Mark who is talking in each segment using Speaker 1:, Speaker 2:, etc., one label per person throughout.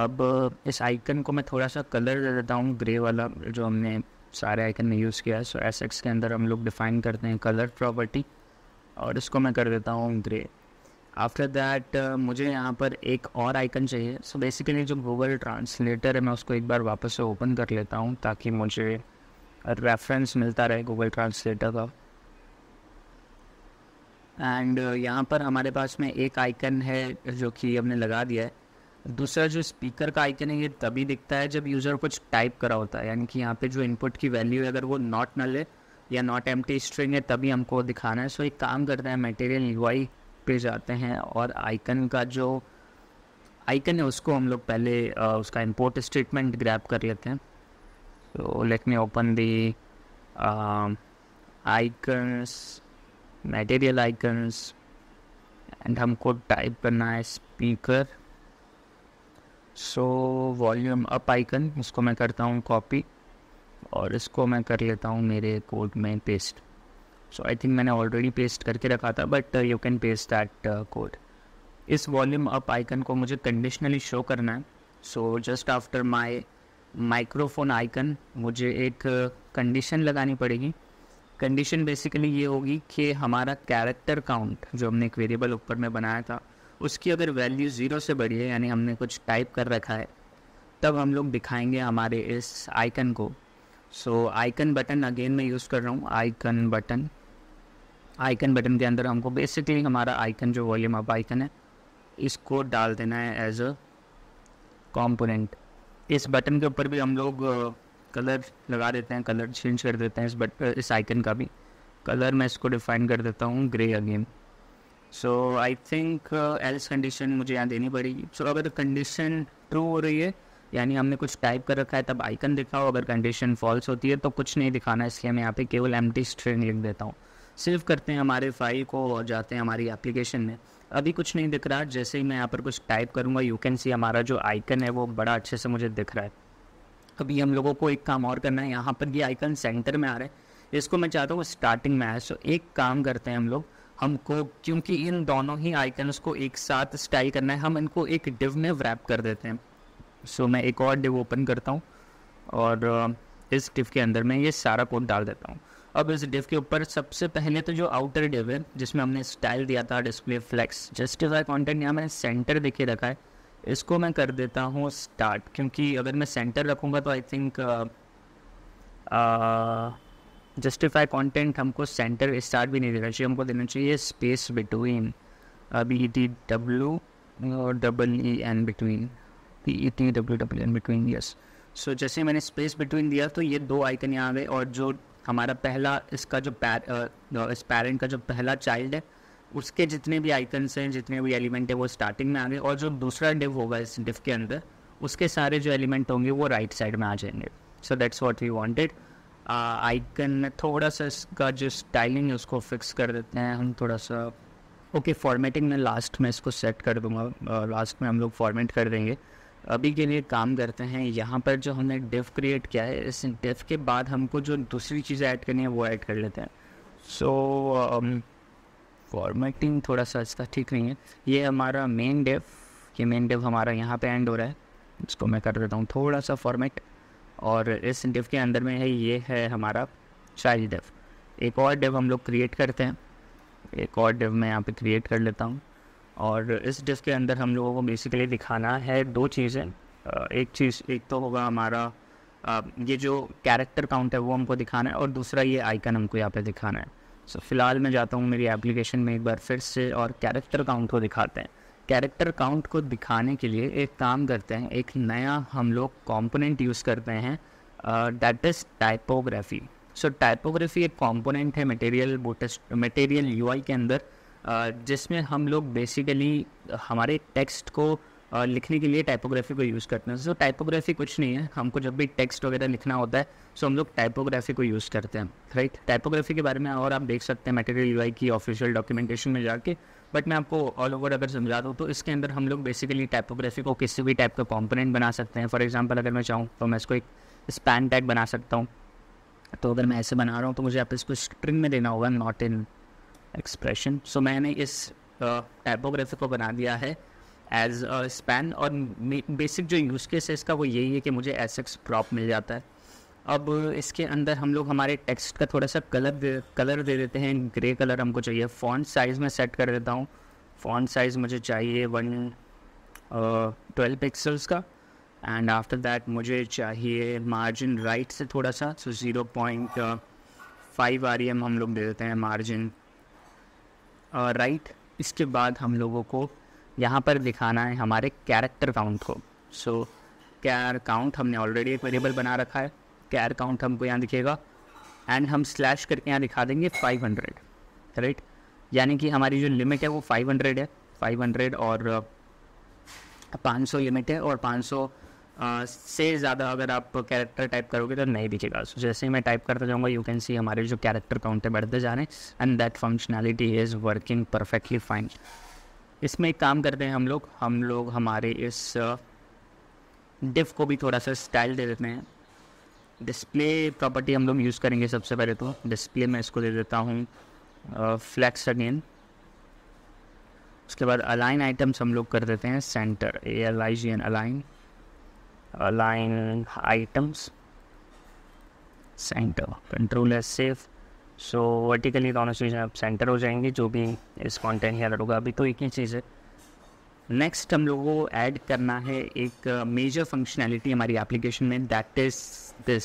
Speaker 1: अब uh, इस icon को मैं थोड़ा सा कलर दे देता हूँ ग्रे वाला जो हमने सारे आइकन में यूज़ किया है सो एस एक्स के अंदर हम लोग डिफ़ाइन करते हैं कलर प्रॉपर्टी और इसको मैं कर देता हूँ ग्रे आफ्टर दैट मुझे यहाँ पर एक और आइकन चाहिए सो so बेसिकली जो गूगल ट्रांसलेटर है मैं उसको एक बार वापस से ओपन कर लेता हूँ ताकि मुझे रेफरेंस मिलता रहे गूगल ट्रांसलेटर का एंड uh, यहाँ पर हमारे पास में एक आइकन है जो कि हमने लगा दिया है दूसरा जो स्पीकर का आइकन है ये तभी दिखता है जब यूज़र कुछ टाइप करा होता है यानी कि यहाँ पे जो इनपुट की वैल्यू है अगर वो नॉट नल है या नॉट एम स्ट्रिंग है तभी हमको दिखाना है सो एक काम करते हैं मटेरियल यूआई पे जाते हैं और आइकन का जो आइकन है उसको हम लोग पहले आ, उसका इम्पोर्ट स्टेटमेंट ग्रैप कर लेते हैं so let me open the icons material icons and हमको टाइप करना है speaker so volume up icon उसको मैं करता हूँ कॉपी और इसको मैं कर लेता हूँ मेरे कोड में पेस्ट सो आई थिंक मैंने ऑलरेडी पेस्ट करके रखा था but you can paste that code इस वॉल्यूम अप आइकन को मुझे कंडीशनली शो करना है so just after my microphone icon मुझे एक कंडीशन uh, लगानी पड़ेगी कंडीशन बेसिकली ये होगी कि हमारा कैरेक्टर काउंट जो हमने एक वेरिएबल ऊपर में बनाया था उसकी अगर वैल्यू ज़ीरो से बढ़ी है यानी हमने कुछ टाइप कर रखा है तब हम लोग दिखाएंगे हमारे इस आइकन को सो आइकन बटन अगेन मैं यूज़ कर रहा हूँ आइकन बटन आइकन बटन के अंदर हमको बेसिकली हमारा आइकन जो वॉल्यूम अप आइकन है इसको डाल देना है एज अ कॉम्पोनेंट इस बटन के ऊपर भी हम लोग कलर लगा देते हैं कलर चेंज कर देते हैं इस बट इस आइकन का भी कलर मैं इसको डिफाइन कर देता हूँ grey again so I think else condition मुझे यहाँ देनी पड़ेगी सो so, अगर कंडीशन ट्रू हो रही है यानी हमने कुछ टाइप कर रखा है तब आइकन दिखाओ अगर कंडीशन फॉल्स होती है तो कुछ नहीं दिखाना इसलिए मैं यहाँ पे केवल एम टी स्ट्रिंग लिख देता हूँ सिर्फ करते हैं हमारे फाइल को और जाते हैं हमारी एप्लीकेशन में अभी कुछ नहीं दिख रहा जैसे ही मैं यहाँ पर कुछ टाइप करूँगा यू कैन सी हमारा जो आइकन है वो बड़ा अच्छे से मुझे दिख रहा है अभी हम लोगों को एक काम और करना है यहाँ पर ये आइकन सेंटर में आ रहा है इसको मैं चाहता हूँ स्टार्टिंग में आए सो एक काम करते हैं हम लोग हमको क्योंकि इन दोनों ही आइकन्स को एक साथ स्टाइल करना है हम इनको एक डिव में रैप कर देते हैं सो मैं एक और डिव ओपन करता हूँ और uh, इस डिव के अंदर मैं ये सारा कोड डाल देता हूँ अब इस डिव के ऊपर सबसे पहले तो जो आउटर डिव है जिसमें हमने स्टाइल दिया था डिस्प्ले फ्लैक्स जस्टिफाई कॉन्टेंट यहाँ मैंने सेंटर देखे रखा है इसको मैं कर देता हूँ स्टार्ट क्योंकि अगर मैं सेंटर रखूँगा तो आई थिंक जस्टिफाई कॉन्टेंट हमको सेंटर स्टार्ट भी नहीं देना चाहिए हमको देना चाहिए space between B T W और double E N between P E T W W N between yes so जैसे मैंने स्पेस बिटवीन दिया तो ये दो आइकन यहाँ गए और जो हमारा पहला इसका जो पैर इस पेरेंट का जो पहला चाइल्ड है उसके जितने भी आइकन्स हैं जितने भी एलिमेंट है वो स्टार्टिंग में आ गए और जो दूसरा डिव होगा इस डिव के अंदर उसके सारे जो एलिमेंट होंगे वो राइट right साइड में आ जाएंगे so that's what we wanted icon में थोड़ा सा इसका जो स्टाइलिंग है उसको फिक्स कर देते हैं हम थोड़ा सा ओके फॉर्मेटिंग में लास्ट में इसको सेट कर दूंगा लास्ट में हम लोग फॉर्मेट कर देंगे अभी के लिए काम करते हैं यहाँ पर जो हमने डिफ क्रिएट किया है इस डिफ के बाद हमको जो दूसरी चीज़ें ऐड करनी है वो ऐड कर लेते हैं सो फॉर्मेटिंग um, थोड़ा सा इसका ठीक नहीं है ये हमारा मेन डिफ ये मेन डिफ हमारा यहाँ पे एंड हो रहा है इसको मैं कर देता हूँ थोड़ा सा फॉर्मेट और इस डिव के अंदर में है ये है हमारा चाइल्ड डिव एक और डिव हम लोग क्रिएट करते हैं एक और डिव मैं यहाँ पे क्रिएट कर लेता हूँ और इस डिव के अंदर हम लोगों को बेसिकली दिखाना है दो चीज़ें एक चीज़ एक तो होगा हमारा ये जो कैरेक्टर काउंट है वो हमको दिखाना है और दूसरा ये आइकन हमको यहाँ पे दिखाना है सो so, फ़िलहाल मैं जाता हूँ मेरी एप्लीकेशन में एक बार फिर से और कैरेक्टर काउंट को दिखाते हैं कैरेक्टर काउंट को दिखाने के लिए एक काम करते हैं एक नया हम लोग कॉम्पोनेंट यूज़ करते हैं that is typography so typography एक कॉम्पोनेंट है मटेरियल बोटस मटेरियल आई के अंदर uh, जिसमें हम लोग बेसिकली हमारे टेक्स्ट को uh, लिखने के लिए टाइपोग्राफी को यूज़ करते हैं सो so, टाइपोग्राफी कुछ नहीं है हमको जब भी टेक्स्ट वगैरह लिखना होता है सो so हम लोग टाइपोग्राफी को यूज़ करते हैं राइट right? टाइपोग्राफी के बारे में और आप देख सकते हैं मटेरियल यू की ऑफिशियल डॉक्यूमेंटेशन में जाके बट मैं आपको ऑल ओवर अगर समझा दूँ तो इसके अंदर हम लोग बेसिकली टाइपोग्राफी को किसी भी टाइप का कॉम्पोनेंट बना सकते हैं फॉर एग्जाम्पल अगर मैं चाहूँ तो मैं इसको एक स्पैन टैग बना सकता हूँ तो अगर मैं ऐसे बना रहा हूँ तो मुझे आप इसको स्ट्रिंग में देना होगा नॉट इन एक्सप्रेशन सो मैंने इस टाइपोग्राफी को बना दिया है एज स्पैन और बेसिक जो यूज़ केस है इसका वो यही है कि मुझे एसेक्स प्रॉप मिल जाता है अब इसके अंदर हम लोग हमारे टेक्स्ट का थोड़ा सा कलर दे कलर दे देते हैं ग्रे कलर हमको चाहिए फ़ॉन्ट साइज़ में सेट कर देता हूँ फ़ॉन्ट साइज़ मुझे चाहिए वन ट्वेल्व पिक्सल्स का एंड आफ्टर दैट मुझे चाहिए मार्जिन राइट से थोड़ा सा so zero point five R E M लोग दे देते हैं मार्जिन राइट uh, right, इसके बाद हम लोगों को यहाँ पर दिखाना है हमारे कैरेक्टर काउंट को सो कैर काउंट हमने ऑलरेडी एक वेरिएबल बना रखा है कैर काउंट हमको यहाँ दिखेगा एंड हम स्लैश करके यहाँ दिखा देंगे 500 राइट यानी कि हमारी जो लिमिट है वो 500 है 500 और 500 लिमिट है और 500 सौ से ज़्यादा अगर आप कैरेक्टर टाइप करोगे तो नहीं दिखेगा सो so, जैसे ही मैं टाइप करता जाऊँगा यू कैन सी हमारे जो कैरेक्टर काउंट है बढ़ते जा रहे हैं and that functionality is working perfectly fine इसमें एक काम करते हैं हम लोग हम लोग हमारे इस डिफ को भी थोड़ा सा स्टाइल दे देते हैं डिस्प्ले प्रॉपर्टी हम लोग यूज़ करेंगे सबसे पहले तो डिस्प्ले में इसको दे देता हूँ फ्लैक्स अगेन उसके बाद अलाइन आइटम्स हम लोग कर देते हैं centre A L I G N align align items centre control है सेफ सो वर्टिकली दोनों चीज़ें अब सेंटर हो जाएंगे जो भी इस कॉन्टेंट हेयर होगा अभी तो एक ही चीज़ है नेक्स्ट हम लोगों को ऐड करना है एक मेजर फंक्शनैलिटी हमारी एप्लीकेशन में दैट इज़ दिस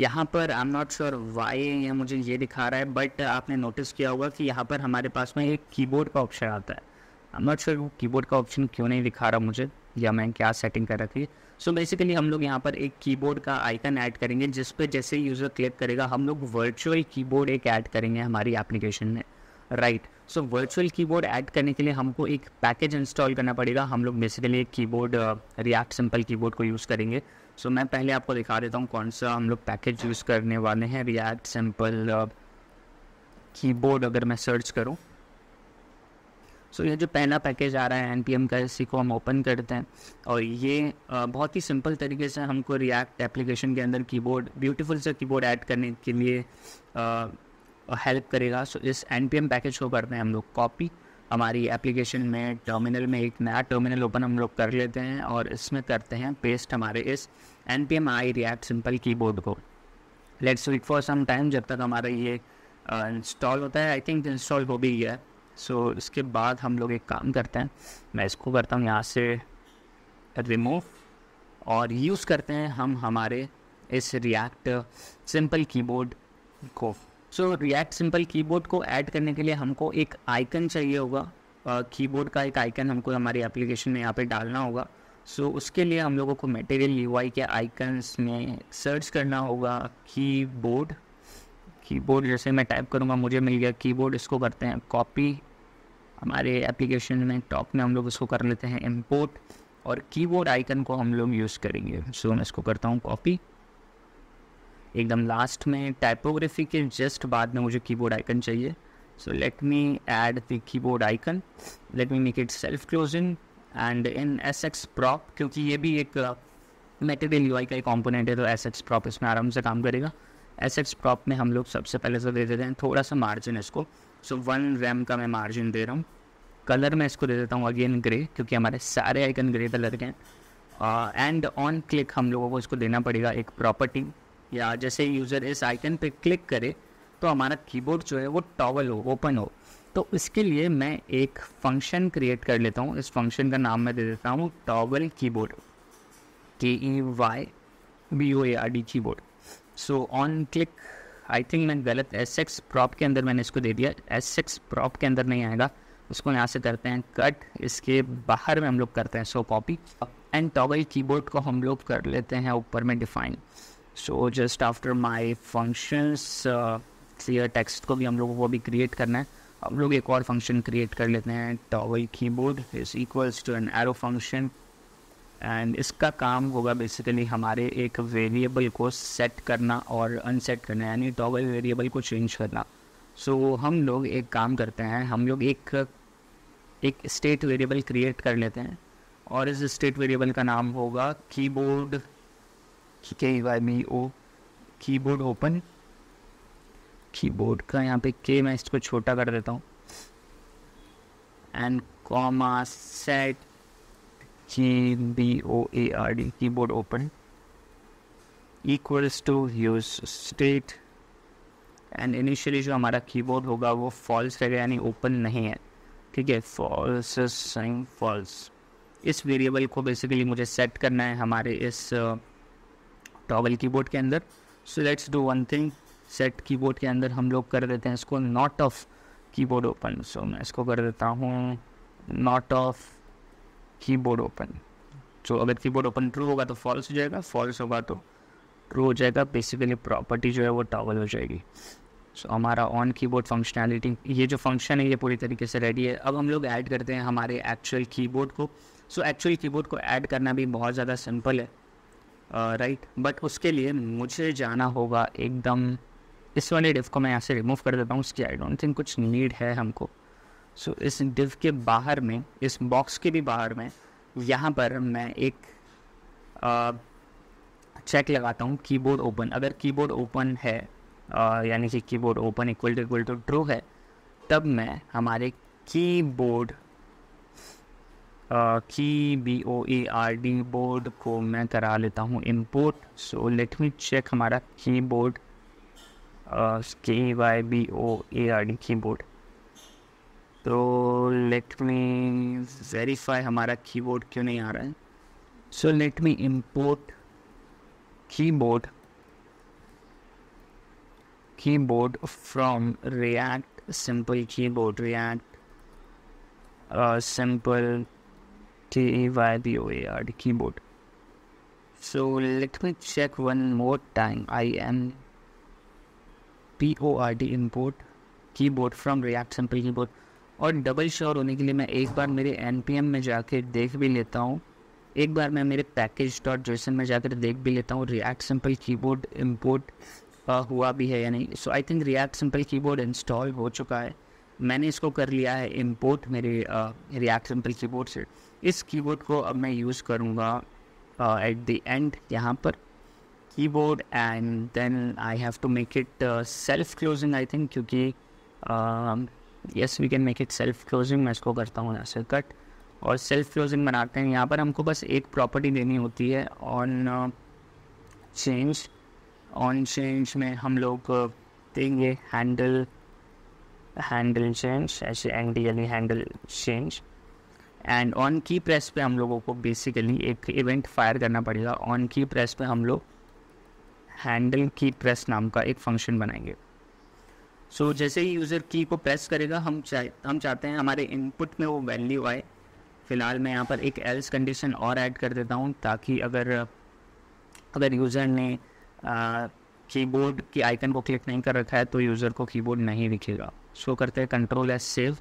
Speaker 1: यहाँ पर I am not sure why ये मुझे ये दिखा रहा है बट आपने नोटिस किया होगा कि यहाँ पर हमारे पास में एक कीबोर्ड का ऑप्शन आता है आई एम नॉट श्योर वो कीबोर्ड का ऑप्शन क्यों नहीं दिखा रहा मुझे या मैं क्या सेटिंग कर रखी सो बेसिकली हम लोग यहाँ पर एक कीबोर्ड का आइकन ऐड करेंगे जिस पर जैसे यूज़र क्लिक करेगा हम लोग वर्चुअल कीबोर्ड एक ऐड करेंगे हमारी एप्लीकेशन में right so virtual keyboard add करने के लिए हमको एक पैकेज इंस्टॉल करना पड़ेगा हम लोग बेसिकली एक कीबोर्ड रिएक्ट सिंपल कीबोर्ड को यूज़ करेंगे सो so, मैं पहले आपको दिखा देता हूँ कौन सा हम लोग पैकेज यूज़ करने वाले हैं रिएक्ट सिंपल कीबोर्ड अगर मैं सर्च करूँ सो so, ये जो पहला पैकेज आ रहा है एन पी एम का इसी को हम ओपन करते हैं और ये uh, बहुत ही सिंपल तरीके से हमको रिएक्ट एप्लीकेशन के अंदर कीबोर्ड ब्यूटीफुल सा कीबोर्ड ऐड करने के लिए uh, हेल्प करेगा सो इस एन पी एम पैकेज को करते हैं हम लोग कॉपी हमारी एप्लीकेशन में टर्मिनल में एक नया टर्मिनल ओपन हम लोग कर लेते हैं और इसमें करते हैं पेस्ट हमारे इस N P M I React simple keyboard को let's wait for some time जब तक हमारा ये इंस्टॉल होता है आई थिंक इंस्टॉल हो भी गया है सो so, इसके बाद हम लोग एक काम करते हैं मैं इसको करता हूँ यहाँ से रिमूव और यूज़ करते हैं हम हमारे इस रिएक्ट सिंपल कीबोर्ड को सो रिएक्ट सिंपल कीबोर्ड को ऐड करने के लिए हमको एक आइकन चाहिए होगा कीबोर्ड uh, का एक आइकन हमको हमारी एप्लीकेशन में यहाँ पे डालना होगा सो so, उसके लिए हम लोगों को मटेरियल यू के आइकन्स में सर्च करना होगा कीबोर्ड कीबोर्ड जैसे मैं टाइप करूँगा मुझे मिल गया कीबोर्ड इसको करते हैं कॉपी हमारे एप्लीकेशन में टॉप में हम लोग इसको कर लेते हैं इम्पोर्ट और कीबोर्ड आइकन को हम लोग यूज़ करेंगे सो so, मैं इसको करता हूँ कॉपी एकदम लास्ट में टाइपोग्राफी के जस्ट बाद में मुझे कीबोर्ड आइकन चाहिए so let me me the keyboard icon let me make it self closing and in S X prop क्योंकि ये भी एक मेटेरियल यू आई का एक कॉम्पोनेंट है तो एस एक्स प्रॉप इसमें आराम से काम करेगा एक्स प्रॉप में हम लोग सबसे पहले से तो दे देते हैं थोड़ा सा मार्जिन इसको सो वन रैम का मैं मार्जिन दे रहा हूँ कलर मैं इसको दे देता हूँ अगेन ग्रे क्योंकि हमारे सारे आइकन ग्रे कलर के हैं एंड ऑन क्लिक हम लोगों को इसको देना पड़ेगा एक प्रॉपर्टी या जैसे यूज़र इस आइकन पे क्लिक करे तो हमारा कीबोर्ड जो है वो टॉवल हो ओपन हो तो इसके लिए मैं एक फंक्शन क्रिएट कर लेता हूँ इस फंक्शन का नाम मैं दे देता हूँ टॉवल कीबोर्ड के E Y B O A R D keyboard so on click I think मैं गलत एस एक्स प्रॉप के अंदर मैंने इसको दे दिया एस एक्स प्रॉप के अंदर नहीं आएगा उसको यहाँ से करते हैं कट इसके बाहर में हम लोग करते हैं so copy and toggle keyboard को हम लोग कर लेते हैं ऊपर में define so just after my functions clear text को भी हम लोगों को अभी क्रिएट करना है हम लोग एक और फंक्शन क्रिएट कर लेते हैं toggle keyboard is equals to an arrow function and इसका काम होगा बेसिकली हमारे एक वेरिएबल को सेट करना और अनसेट करना यानी टॉवल वेरिएबल को चेंज करना सो so, हम लोग एक काम करते हैं हम लोग एक एक स्टेट वेरिएबल क्रिएट कर लेते हैं और इस स्टेट वेरिएबल का नाम होगा keyboard KYMEO keyboard open keyboard का यहाँ पे के मैं इसको छोटा कर देता हूँ and comma set G B O A R D keyboard open equals to use state and initially जो हमारा कीबोर्ड होगा वो फॉल्स रहेगा यानी ओपन नहीं है ठीक है फॉल्स फॉल्स इस वेरिएबल को बेसिकली मुझे सेट करना है हमारे इस uh, टॉवल कीबोर्ड के अंदर so let's do one thing set keyboard के अंदर हम लोग कर देते हैं इसको not of keyboard open so मैं इसको कर देता हूँ not of keyboard open so अगर कीबोर्ड ओपन ट्रू होगा तो फॉल्स हो जाएगा फॉल्स होगा तो ट्रू हो जाएगा बेसिकली प्रॉपर्टी जो है वो टॉवल हो जाएगी सो so, हमारा ऑन कीबोर्ड फंक्शनैलिटी ये जो फंक्शन है ये पूरी तरीके से रेडी है अब हम लोग ऐड करते हैं हमारे एक्चुअल कीबोर्ड को सो एक्चुअल कीबोर्ड को ऐड करना भी बहुत ज़्यादा सिंपल है राइट uh, बट उसके लिए मुझे जाना होगा एकदम इस वाले डिव को मैं यहाँ से रिमूव कर देता हूँ उसकी आई डोंट थिंक कुछ नीड है हमको सो so, इस डिव के बाहर में इस बॉक्स के भी बाहर में यहाँ पर मैं एक चेक uh, लगाता हूँ कीबोर्ड ओपन अगर कीबोर्ड ओपन है uh, यानी कि keyboard open equal to equal to true है तब मैं हमारे keyboard key B O A R D board को मैं करा लेता हूँ import so let me check हमारा keyboard K Y B O A R D keyboard तो लेट मी वेरीफाई हमारा की बोर्ड क्यों नहीं आ रहा है सो लेट मी इम्पोर्ट की keyboard from React simple keyboard React simple J A Y B O A R D keyboard. So let me check one more time. I am P O R D import keyboard from React Simple keyboard. और double sure होने के लिए मैं एक बार मेरे N में जाकर देख भी लेता हूँ एक बार मैं मेरे पैकेज डॉट जेसन में जाकर देख भी लेता हूँ रिएक्ट सिंपल कीबोर्ड इंपोर्ट हुआ भी है या नहीं so I think React simple keyboard install हो चुका है मैंने इसको कर लिया है इम्पोर्ट मेरे रिएक्ट सिंपल कीबोर्ड से इस कीबोर्ड को अब मैं यूज़ करूँगा एट द एंड यहाँ पर keyboard and then I have to make it self closing I think क्योंकि yes we can make it self closing मैं इसको करता हूँ यहाँ से कट और सेल्फ क्लोजिंग बनाते हैं यहाँ पर हमको बस एक प्रॉपर्टी देनी होती है ऑन चेंज ऑन चेंज में हम लोग देंगे हैंडल हैंडल चेंज ऐसे एंगल यानी handle change and on key press पे हम लोगों को बेसिकली एक इवेंट फायर करना पड़ेगा ऑन की प्रेस पे हम लोग हैंडल की प्रेस नाम का एक फंक्शन बनाएंगे सो so, जैसे ही यूज़र की को प्रेस करेगा हम चाह हम चाहते हैं हमारे इनपुट में वो वैल्यू आए फ़िलहाल मैं यहाँ पर एक एल्स कंडीशन और ऐड कर देता हूँ ताकि अगर अगर यूज़र ने आ, कीबोर्ड के आइकन को क्लिक नहीं कर रखा है तो यूज़र को कीबोर्ड नहीं दिखेगा सो करते हैं कंट्रोल एस सेव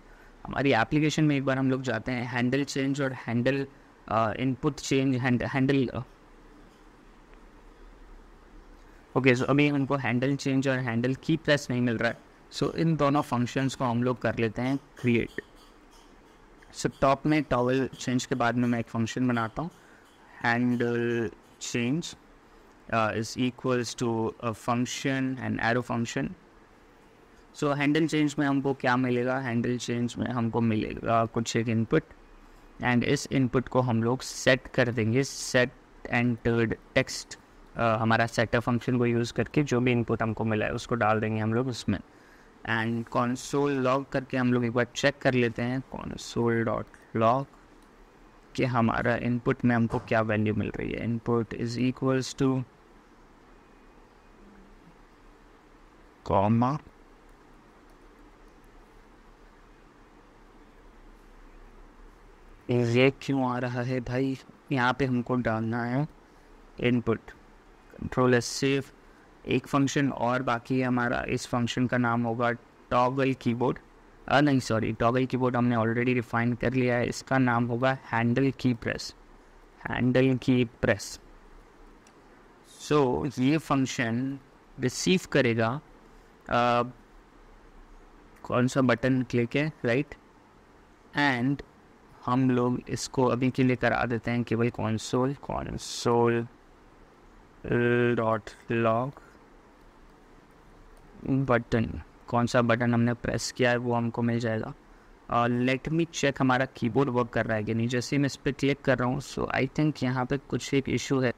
Speaker 1: हमारी एप्लीकेशन में एक बार हम लोग जाते हैं हैंडल चेंज और handle input change handle okay so अभी उनको हैंडल चेंज और हैंडल की प्लस नहीं मिल रहा है सो इन दोनों फंक्शंस को हम लोग कर लेते हैं क्रिएट सो टॉप में टॉवल चेंज के बाद में मैं एक फंक्शन बनाता हूँ handle change uh, is equals to a function an arrow function so handle change में हमको क्या मिलेगा हैंडल चेंज में हमको मिलेगा कुछ एक इनपुट एंड इस इनपुट को हम लोग सेट कर देंगे सेट एंटर्ड टेक्स्ट हमारा सेटअप फंक्शन को यूज़ करके जो भी इनपुट हमको मिला है उसको डाल देंगे हम लोग उसमें एंड कॉन्सोल लॉग करके हम लोग एक बार चेक कर लेते हैं कॉन्सोल डॉट लॉग कि हमारा इनपुट में हमको क्या वैल्यू मिल रही है input is equals to comma ये क्यों आ रहा है भाई यहाँ पे हमको डालना है इनपुट कंट्रोल एस सिर्फ एक फंक्शन और बाकी हमारा इस फंक्शन का नाम होगा टॉगल कीबोर्ड नहीं सॉरी टॉगल कीबोर्ड हमने ऑलरेडी रिफाइन कर लिया है इसका नाम होगा handle key press handle key press so so, ये फंक्शन रिसीव करेगा uh, कौन सा बटन क्लिक है राइट एंड हम लोग इसको अभी के लिए करा देते हैं केवल console console dot log button कौन सा बटन हमने प्रेस किया है वो हमको मिल जाएगा और लेट मी चेक हमारा कीबोर्ड वर्क कर रहा है कि नहीं जैसे मैं इस पर क्लिक कर रहा हूँ सो आई थिंक यहाँ पे कुछ एक इशू है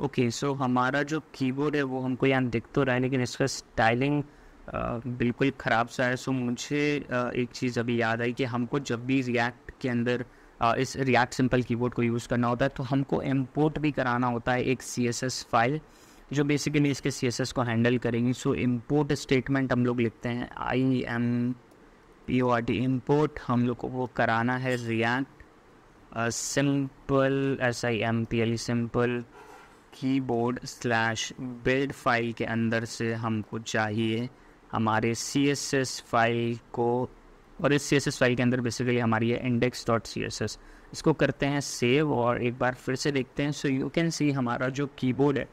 Speaker 1: ओके okay, सो so हमारा जो कीबोर्ड है वो हमको यहाँ दिख तो रहा है लेकिन इसका स्टाइलिंग uh, बिल्कुल ख़राब सा है सो so, मुझे आ, uh, एक चीज़ अभी याद आई कि हमको जब भी रिएक्ट के अंदर आ, uh, इस रिएक्ट सिंपल कीबोर्ड को यूज़ करना होता है तो हमको इम्पोर्ट भी कराना होता है एक सी फाइल जो बेसिकली इसके सी एस एस को हैंडल करेंगी सो इम्पोर्ट स्टेटमेंट हम लोग लिखते हैं I M P O R T import हम लोग को वो कराना है React simple S I M P L simple keyboard slash build file के अंदर से हमको चाहिए हमारे सी एस एस फाइल को और इस सी एस एस फाइल के अंदर बेसिकली हमारी है index dot C S S इसको करते हैं सेव और एक बार फिर से देखते हैं सो यू कैन सी हमारा जो कीबोर्ड है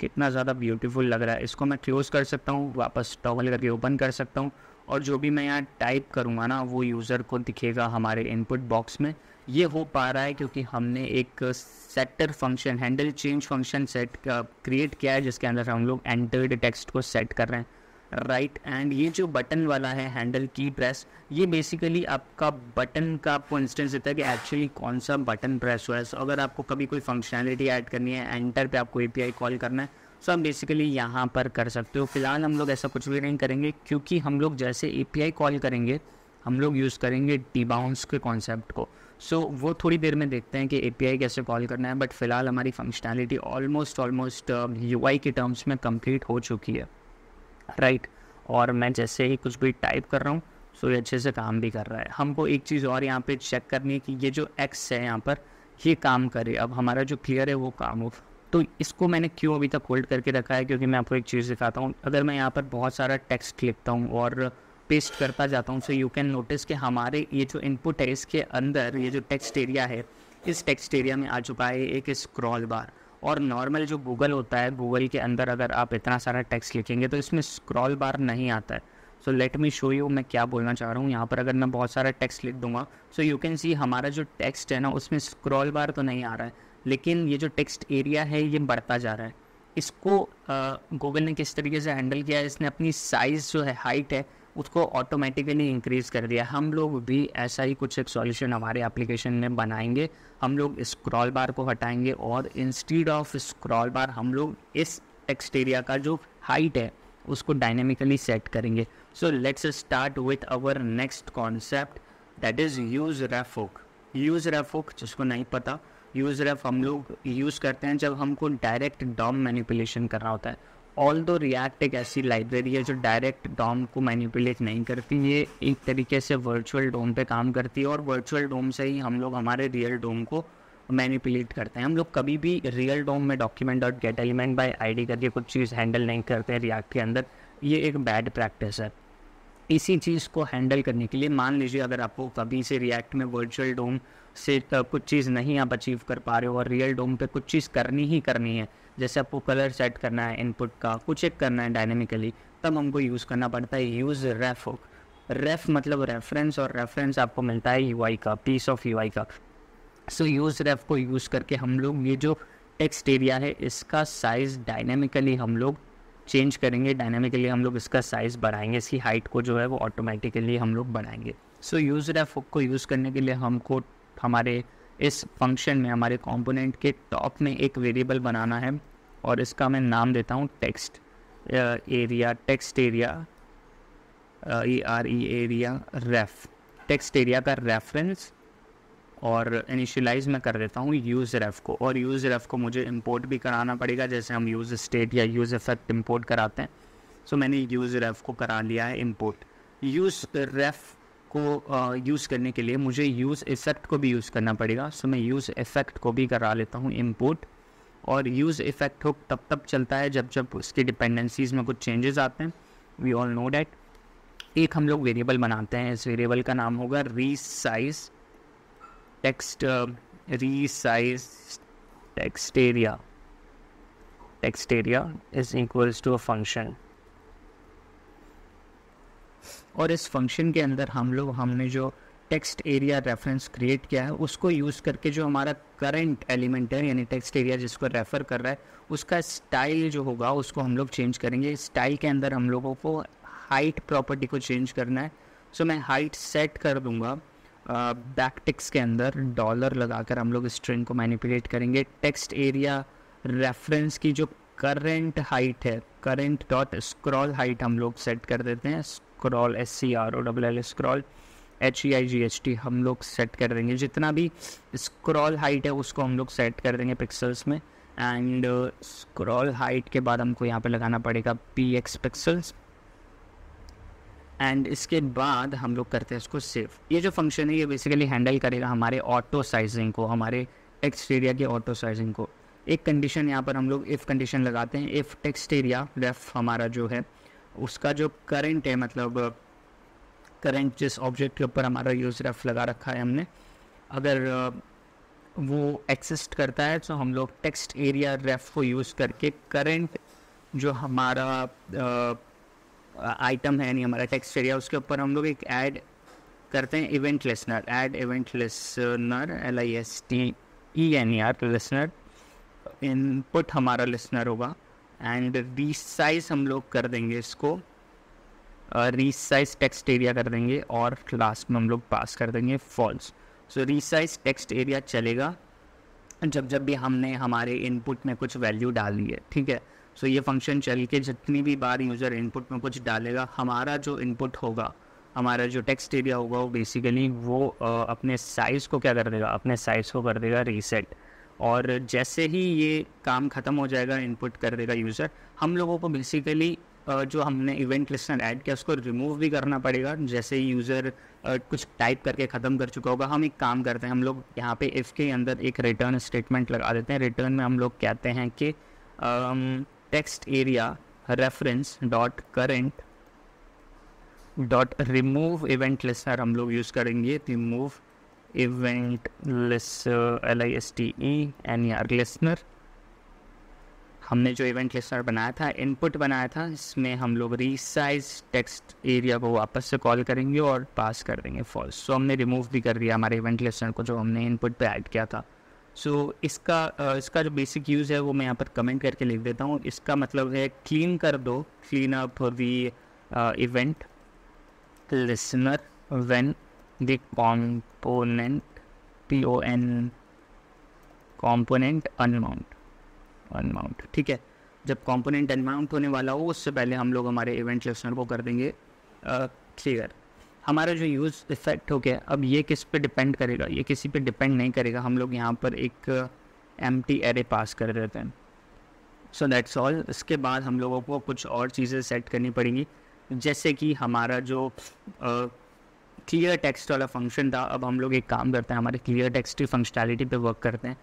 Speaker 1: कितना ज़्यादा ब्यूटीफुल लग रहा है इसको मैं क्लोज़ कर सकता हूँ वापस टॉगल करके ओपन कर सकता हूँ और जो भी मैं यहाँ टाइप करूँगा ना वो यूज़र को दिखेगा हमारे इनपुट बॉक्स में ये हो पा रहा है क्योंकि हमने एक setter function handle change function set create किया है जिसके अंदर हम लोग एंटर्ड टेक्स्ट को सेट कर रहे हैं राइट एंड ये जो बटन वाला है हैंडल की प्रेस ये बेसिकली आपका बटन का आपको इंस्टेंस देता है कि एक्चुअली कौन सा बटन प्रेस हुआ है सो अगर आपको कभी कोई फंक्शनैलिटी ऐड करनी है एंटर पे आपको ए कॉल करना है सो आप बेसिकली यहाँ पर कर सकते हो फिलहाल हम लोग ऐसा कुछ भी नहीं करेंगे क्योंकि हम लोग जैसे ए कॉल करेंगे हम लोग यूज़ करेंगे डिबाउंस के कॉन्सेप्ट को सो so, वो थोड़ी देर में देखते हैं कि ए कैसे कॉल करना है बट फिलहाल हमारी फंक्शनैलिटी ऑलमोस्ट ऑलमोस्ट यू के टर्म्स में कम्प्लीट हो चुकी है राइट और मैं जैसे ही कुछ भी टाइप कर रहा हूँ सो तो ये अच्छे से काम भी कर रहा है हमको एक चीज़ और यहाँ पे चेक करनी है कि ये जो एक्स है यहाँ पर ये काम करे अब हमारा जो क्लियर है वो काम हो तो इसको मैंने क्यों अभी तक होल्ड करके रखा है क्योंकि मैं आपको एक चीज़ दिखाता हूँ अगर मैं यहाँ पर बहुत सारा टेक्स्ट लिखता हूँ और पेस्ट करता जाता हूँ सो यू कैन नोटिस कि हमारे ये जो इनपुट है इसके अंदर ये जो टेक्स्ट एरिया है इस टेक्स्ट एरिया में आ चुका है एक स्क्रॉल बार और नॉर्मल जो गूगल होता है गूगल के अंदर अगर आप इतना सारा टेक्स्ट लिखेंगे तो इसमें स्क्रॉल बार नहीं आता है so let me show you मैं क्या बोलना चाह रहा हूँ यहाँ पर अगर मैं बहुत सारा टेक्स्ट लिख दूंगा सो यू कैन सी हमारा जो टेक्स्ट है ना उसमें स्क्रॉल बार तो नहीं आ रहा है लेकिन ये जो टेक्स्ट एरिया है ये बढ़ता जा रहा है इसको गूगल ने किस तरीके से हैंडल किया है इसने अपनी साइज़ जो है हाइट है उसको ऑटोमेटिकली इंक्रीज़ कर दिया हम लोग भी ऐसा ही कुछ एक सॉल्यूशन हमारे एप्लीकेशन में बनाएंगे हम लोग स्क्रॉल बार को हटाएंगे और इंस्टीड ऑफ स्क्रॉल बार हम लोग इस टेक्स्ट एरिया का जो हाइट है उसको डायनेमिकली सेट करेंगे so let's start with our next concept that is use ref hook use ref hook जिसको नहीं पता यूज़ रेफ हम लोग यूज़ करते हैं जब हमको डायरेक्ट डॉम मैनिपुलेशन करना होता है ऑल दो रिएक्ट एक ऐसी लाइब्रेरी है जो डायरेक्ट डोम को मैनिपुलेट नहीं करती ये एक तरीके से वर्चुअल डोम पे काम करती है और वर्चुअल डोम से ही हम लोग हमारे रियल डोम को मैनिपुलेट करते हैं हम लोग कभी भी रियल डोम में document dot get element by I करके कुछ चीज़ हैंडल नहीं करते हैं रिएक्ट के अंदर ये एक बैड प्रैक्टिस है इसी चीज़ को हैंडल करने के लिए मान लीजिए अगर आपको कभी से रिएक्ट में वर्चुअल डोम से कुछ चीज़ नहीं आप अचीव कर पा रहे हो और रियल डोम पे कुछ चीज़ करनी ही करनी है जैसे आपको कलर सेट करना है इनपुट का कुछ एक करना है डायनेमिकली तब हमको यूज़ करना पड़ता है यूज़ रेफ हुक रेफ मतलब रेफरेंस और रेफरेंस आपको मिलता है यू का पीस ऑफ यू का सो यूज़ रेफ को यूज़ करके हम लोग ये जो टेक्स्ट एरिया है इसका साइज़ डायनेमिकली हम लोग चेंज करेंगे डायनेमिकली हम लोग इसका साइज़ बढ़ाएंगे इसकी हाइट को जो है वो ऑटोमेटिकली हम लोग बढ़ाएंगे सो यूज़ रेफ को यूज़ करने के लिए हमको हमारे इस फंक्शन में हमारे कंपोनेंट के टॉप में एक वेरिएबल बनाना है और इसका मैं नाम देता हूँ text area text area E R E area ref text area का रेफरेंस और इनिशियलाइज मैं कर देता हूँ यूज़ रेफ को और यूज़ रेफ को मुझे इंपोर्ट भी कराना पड़ेगा जैसे हम यूज़ स्टेट या यूज़ इफेक्ट इंपोर्ट कराते हैं सो so, मैंने यूज़ रेफ को करा लिया है इंपोर्ट यूज़ रेफ को यूज़ करने के लिए मुझे यूज़ इफ़ेक्ट को भी यूज़ करना पड़ेगा सो मैं यूज़ इफ़ेक्ट को भी करा लेता हूँ इम्पोर्ट और यूज़ इफ़ेक्ट हुक तब तब चलता है जब जब उसकी डिपेंडेंसीज़ में कुछ चेंजेस आते हैं वी ऑल नो डैट एक हम लोग वेरिएबल बनाते हैं इस वेरिएबल का नाम होगा resize text resize text area text area is equals to a function और इस फंक्शन के अंदर हम लोग हमने जो टेक्स्ट एरिया रेफरेंस क्रिएट किया है उसको यूज़ करके जो हमारा करंट एलिमेंट है यानी टेक्स्ट एरिया जिसको रेफ़र कर रहा है उसका स्टाइल जो होगा उसको हम लोग चेंज करेंगे स्टाइल के अंदर हम लोगों को हाइट प्रॉपर्टी को चेंज करना है सो so, मैं हाइट सेट कर दूंगा बैक टिक्स के अंदर डॉलर लगाकर हम लोग स्ट्रिंग को मैनिपुलेट करेंगे टेक्स्ट एरिया रेफरेंस की जो करेंट हाइट है करेंट डॉट स्क्रॉल हाइट हम लोग सेट कर देते हैं scroll S C R O W L scroll H E I G H T हम लोग सेट कर देंगे जितना भी स्क्रॉल हाइट है उसको हम लोग सेट कर देंगे पिक्सल्स में एंड स्क्रॉल हाइट के बाद हमको यहाँ पे लगाना पड़ेगा पी एक्स पिक्सल्स एंड इसके बाद हम लोग करते हैं इसको सेव ये जो फंक्शन है ये बेसिकली हैंडल करेगा हमारे ऑटो साइजिंग को हमारे टेक्स्ट एरिया के ऑटो साइजिंग को एक कंडीशन यहाँ पर हम लोग इफ़ कंडीशन लगाते हैं इफ़ टेक्स्ट एरिया रेफ हमारा जो है उसका जो करंट है मतलब करंट जिस ऑब्जेक्ट के ऊपर हमारा यूज रेफ लगा रखा है हमने अगर वो एक्सिस्ट करता है तो हम लोग टेक्स्ट एरिया रेफ को यूज़ करके करंट जो हमारा आइटम है यानी हमारा टेक्स्ट एरिया उसके ऊपर हम लोग एक ऐड करते हैं event listener add event listener L I S T E N E R listener input हमारा लिसनर होगा एंड रीसाइज हम लोग कर देंगे इसको रीसाइज टेक्स्ट एरिया कर देंगे और लास्ट में हम लोग पास कर देंगे false so resize text area चलेगा जब जब भी हमने हमारे इनपुट में कुछ वैल्यू डाली है ठीक है सो so ये फंक्शन चल के जितनी भी बार यूज़र इनपुट में कुछ डालेगा हमारा जो इनपुट होगा हमारा जो टेक्स्ट एरिया होगा वो बेसिकली वो अपने साइज़ को क्या कर देगा अपने साइज़ को कर देगा रीसेट और जैसे ही ये काम ख़त्म हो जाएगा इनपुट कर देगा यूज़र हम लोगों को बेसिकली जो हमने इवेंट लिस्टर ऐड किया उसको रिमूव भी करना पड़ेगा जैसे ही यूज़र कुछ टाइप करके ख़त्म कर चुका होगा हम एक काम करते हैं हम लोग यहाँ पे इफ़ के अंदर एक रिटर्न स्टेटमेंट लगा देते हैं रिटर्न में हम लोग कहते हैं कि text area reference dot current dot remove event listener हम लोग यूज़ करेंगे remove event list L I S T E N R listener हमने जो इवेंट लिसनर बनाया था इनपुट बनाया था इसमें हम लोग रीसाइज टेक्स्ट एरिया को वापस से कॉल करेंगे और पास कर देंगे फॉल्स सो हमने रिमूव भी कर दिया हमारे इवेंट लिसनर को जो हमने इनपुट पे ऐड किया था सो so, इसका इसका जो बेसिक यूज़ है वो मैं यहाँ पर कमेंट करके लिख देता हूँ इसका मतलब है क्लीन कर दो clean up the event listener when the component n component unmount unmount ठीक है जब कंपोनेंट अनमाउंट होने वाला हो उससे पहले हम लोग हमारे इवेंट लिस्टनर को कर देंगे क्लियर हमारा जो यूज़ इफेक्ट हो गया अब ये किस पे डिपेंड करेगा ये किसी पे डिपेंड नहीं करेगा हम लोग यहाँ पर एक एम टी एरे पास कर देते हैं सो दैट्स ऑल इसके बाद हम लोगों को कुछ और चीज़ें सेट करनी पड़ेंगी जैसे कि हमारा जो uh, क्लियर टेक्स्ट वाला फंक्शन था अब हम लोग एक काम करते हैं हमारे क्लियर टेक्स्ट की फंक्शनैलिटी पे वर्क करते हैं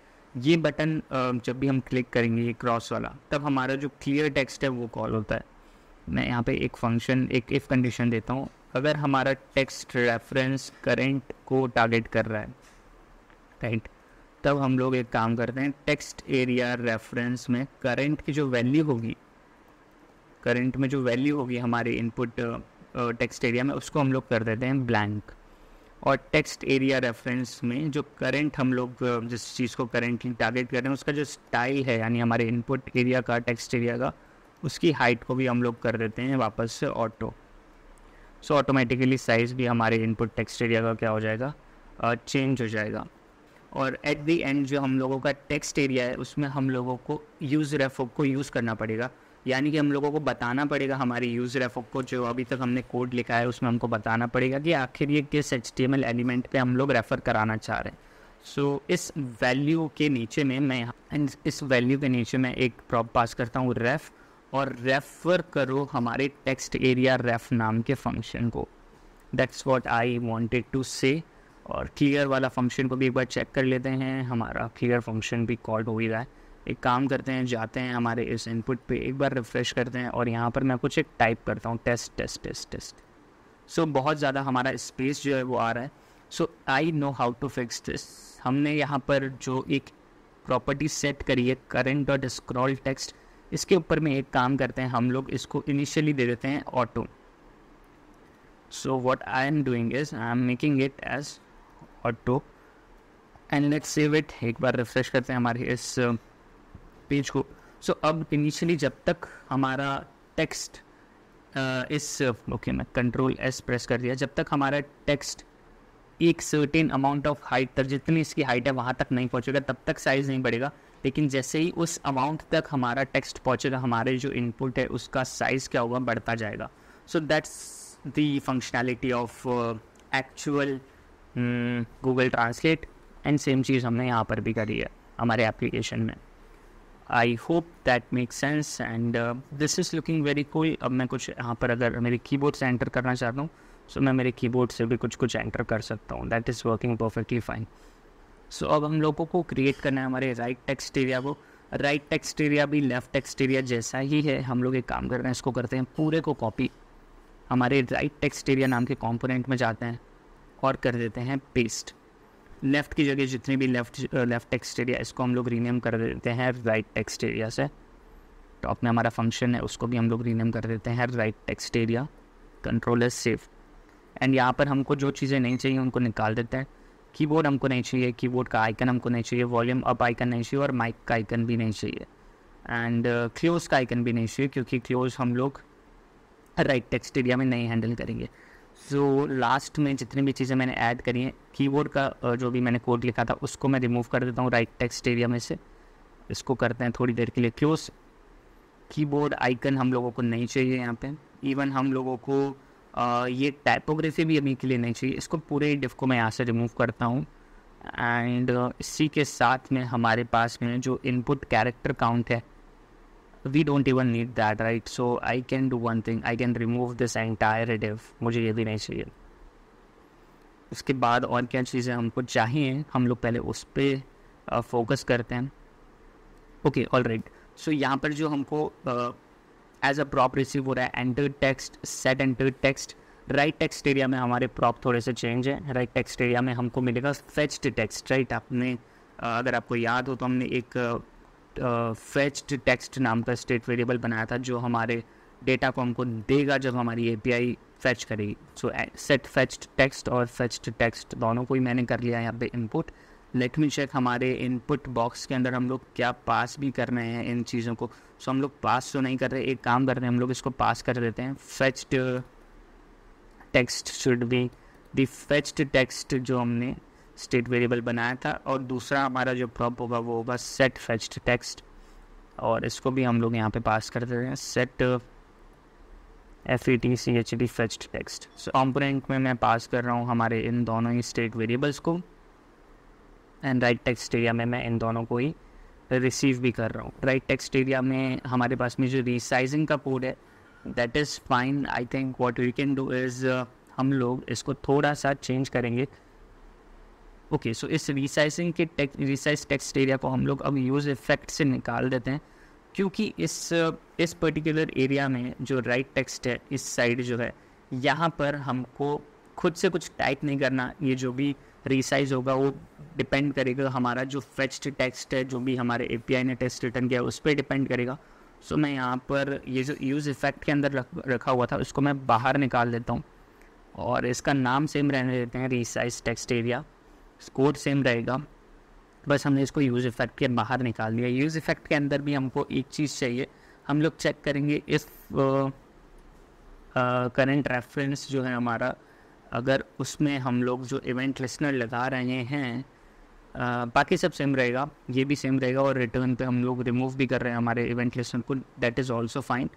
Speaker 1: ये बटन जब भी हम क्लिक करेंगे ये क्रॉस वाला तब हमारा जो क्लियर टेक्स्ट है वो कॉल होता है मैं यहाँ पे एक फंक्शन एक इफ़ कंडीशन देता हूँ अगर हमारा टेक्स्ट रेफरेंस करेंट को टारगेट कर रहा है राइट तब हम लोग एक काम करते हैं टेक्स्ट एरिया रेफरेंस में करेंट की जो वैल्यू होगी करंट में जो वैल्यू होगी हमारे इनपुट टेक्स्ट एरिया में उसको हम लोग कर देते हैं ब्लैंक और टेक्स्ट एरिया रेफरेंस में जो करंट हम लोग जिस चीज़ को करेंटली टारगेट कर रहे हैं उसका जो स्टाइल है यानी हमारे इनपुट एरिया का टेक्स्ट एरिया का उसकी हाइट को भी हम लोग कर देते हैं वापस से ऑटो सो ऑटोमेटिकली साइज़ भी हमारे इनपुट टेक्स्ट एरिया का क्या हो जाएगा चेंज हो जाएगा और एट दी एंड जो हम लोगों का टेक्स्ट एरिया है उसमें हम लोगों को यूज़ रेफो को यूज़ करना पड़ेगा यानी कि हम लोगों को बताना पड़ेगा हमारे यूज़ एफ को जो अभी तक हमने कोड लिखा है उसमें हमको बताना पड़ेगा कि आखिर ये किस एच एलिमेंट पे हम लोग रेफ़र कराना चाह रहे हैं सो so, इस वैल्यू के नीचे में मैं एंड इस वैल्यू के नीचे मैं एक प्रॉप पास करता हूँ रेफ़ और रेफ़र करो हमारे टेक्स्ट एरिया रेफ नाम के फंक्शन को that's what I wanted to say और क्लियर वाला फंक्शन को भी एक बार चेक कर लेते हैं हमारा क्लियर फंक्शन भी कॉल्ड हो ही रहा है एक काम करते हैं जाते हैं हमारे इस इनपुट पे एक बार रिफ़्रेश करते हैं और यहाँ पर मैं कुछ एक टाइप करता हूँ test test test test so so, बहुत ज़्यादा हमारा स्पेस जो है वो आ रहा है so I know how to fix this हमने यहाँ पर जो एक प्रॉपर्टी सेट करी है करेंट डॉट स्क्रॉल टेक्स्ट इसके ऊपर में एक काम करते हैं हम लोग इसको इनिशियली दे देते हैं auto so what I am doing is I am making it as auto and let's save it एक बार रिफ्रेश करते हैं हमारे इस uh, पेज को सो so, अब इनिशियली जब तक हमारा टेक्स्ट इस ओके मैं कंट्रोल एस प्रेस कर दिया जब तक हमारा टेक्स्ट एक सर्टेन अमाउंट ऑफ हाइट तक जितनी इसकी हाइट है वहाँ तक नहीं पहुँचेगा तब तक साइज़ नहीं बढ़ेगा लेकिन जैसे ही उस अमाउंट तक हमारा टेक्स्ट पहुँचेगा हमारे जो इनपुट है उसका साइज़ क्या होगा बढ़ता जाएगा so that's the functionality of actual Google Translate and same चीज़ हमने यहाँ पर भी करी है हमारे एप्लीकेशन में I hope that make sense and this is looking very cool अब मैं कुछ यहाँ पर अगर मेरे कीबोर्ड से एंटर करना चाहता हूँ सो so, मैं मेरे कीबोर्ड से भी कुछ कुछ एंटर कर सकता हूँ that is working perfectly fine so अब हम लोगों को क्रिएट करना है हमारे राइट टेक्स्ट एरिया को राइट टेक्स्ट एरिया भी लेफ्ट टेक्स्ट एरिया जैसा ही है हम लोग एक काम कर रहे हैं इसको करते हैं पूरे को कॉपी हमारे राइट टेक्स्ट एरिया नाम के कॉम्पोनेंट में जाते हैं और कर देते हैं पेस्ट लेफ़्ट की जगह जितनी भी लेफ़्ट लेफ़्ट टेक्स्ट एरिया इसको हम लोग रीनेम कर देते हैं राइट टेक्स्ट एरिया से टॉप तो में हमारा फंक्शन है उसको भी हम लोग रीनेम कर देते हैं right text area control S save and यहाँ पर हमको जो चीज़ें नहीं चाहिए उनको निकाल देते हैं कीबोर्ड हमको नहीं चाहिए कीबोर्ड का आइकन हमको नहीं चाहिए वॉल्यूम अप आइकन नहीं चाहिए और माइक का आइकन भी नहीं चाहिए एंड क्लोज uh, का आइकन भी नहीं चाहिए क्योंकि क्लोज हम लोग राइट टेक्स्ट एरिया में नहीं हैंडल करेंगे जो लास्ट में जितनी भी चीज़ें मैंने ऐड करी हैं कीबोर्ड का जो भी मैंने कोड लिखा था उसको मैं रिमूव कर देता हूँ राइट टेक्स्ट एरिया में से इसको करते हैं थोड़ी देर के लिए क्लोज कीबोर्ड आइकन हम लोगों को नहीं चाहिए यहाँ पे इवन हम लोगों को आ, ये टाइपोग्राफी भी अभी के लिए नहीं चाहिए इसको पूरे डिफ को मैं यहाँ से रिमूव करता हूँ एंड इसी के साथ में हमारे पास में जो इनपुट कैरेक्टर काउंट है we don't even need that right so i can do one thing i can remove this entire div मुझे ये भी नहीं चाहिए उसके बाद और क्या चीज़ें हमको चाहिए हम लोग पहले उस पर फोकस करते हैं ओके ऑल राइट सो यहाँ पर जो हमको एज अ प्रॉप रिसीव हो रहा है enter text set enter text right text area में हमारे प्रॉप थोड़े से चेंज है राइट टेक्स्ट एरिया में हमको मिलेगा फेच्ड टेक्स्ट राइट आपने अगर आपको याद हो तो हमने एक फेच्ड टेक्स्ट नाम का स्टेट वेरिएबल बनाया था जो हमारे डेटा को हमको देगा जब हमारी ए फेच करेगी सो सेट फेच्ड टेक्स्ट और फेच्ड टेक्स्ट दोनों को ही मैंने कर लिया यहाँ पे इनपुट लेट मी चेक हमारे इनपुट बॉक्स के अंदर हम लोग क्या पास भी कर रहे हैं इन चीज़ों को सो so, हम लोग पास तो नहीं कर रहे एक काम कर रहे हैं हम लोग इसको पास कर देते हैं fetched text should be the fetched text जो हमने स्टेट वेरिएबल बनाया था और दूसरा हमारा जो प्रॉप होगा वो होगा सेट फेच्ड टेक्स्ट और इसको भी हम लोग यहाँ पे पास करते हैं set F E T C H D fetched text so component में मैं पास कर रहा हूँ हमारे इन दोनों ही स्टेट वेरिएबल्स को एंड राइट टेक्स्ट एरिया में मैं इन दोनों को ही रिसीव भी कर रहा हूँ राइट टेक्स्ट एरिया में हमारे पास में जो रिसाइजिंग का कोड है that is fine I think what you can do is हम लोग इसको थोड़ा सा चेंज करेंगे ओके सो इस रिसाइजिंग के टेक रिसाइज टेक्स्ट एरिया को हम लोग अब यूज़ इफेक्ट से निकाल देते हैं क्योंकि इस इस पर्टिकुलर एरिया में जो राइट टेक्स्ट है इस साइड जो है यहाँ पर हमको खुद से कुछ टाइप नहीं करना ये जो भी रिसाइज होगा वो डिपेंड करेगा हमारा जो फेच्ड टेक्स्ट है जो भी हमारे ए ने टेक्स्ट रिटर्न किया उस पर डिपेंड करेगा सो so, मैं यहाँ पर ये जो यूज़ इफेक्ट के अंदर रख, रखा हुआ था उसको मैं बाहर निकाल देता हूँ और इसका नाम सेम रहने देते हैं resize text area score same रहेगा बस हमने इसको यूज़ इफ़ेक्ट के बाहर निकाल दिया यूज़ इफ़ेक्ट के अंदर भी हमको एक चीज़ चाहिए हम लोग चेक करेंगे इस करंट रेफरेंस जो है हमारा अगर उसमें हम लोग जो इवेंट लिसनर लगा रहे हैं आ, uh, बाकी सब सेम रहेगा ये भी सेम रहेगा और रिटर्न पे हम लोग रिमूव भी कर रहे हैं हमारे इवेंट लिसनर को दैट इज़ ऑल्सो फाइन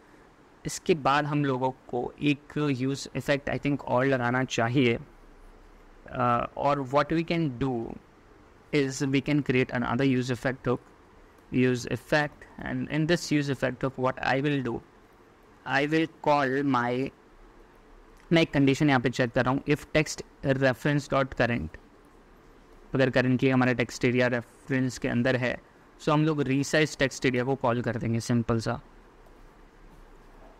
Speaker 1: इसके बाद हम लोगों को एक यूज़ इफ़ेक्ट आई थिंक और लगाना चाहिए uh, or what we can do is we can create another use effect hook use effect and in this use effect hook what I will do I will call my मैं एक condition यहाँ पे check कर रहा हूँ if text reference dot current अगर currently हमारे text area reference के अंदर है सो हम लोग रिसाइज टेक्स्ट एरिया को कॉल कर देंगे सिंपल सा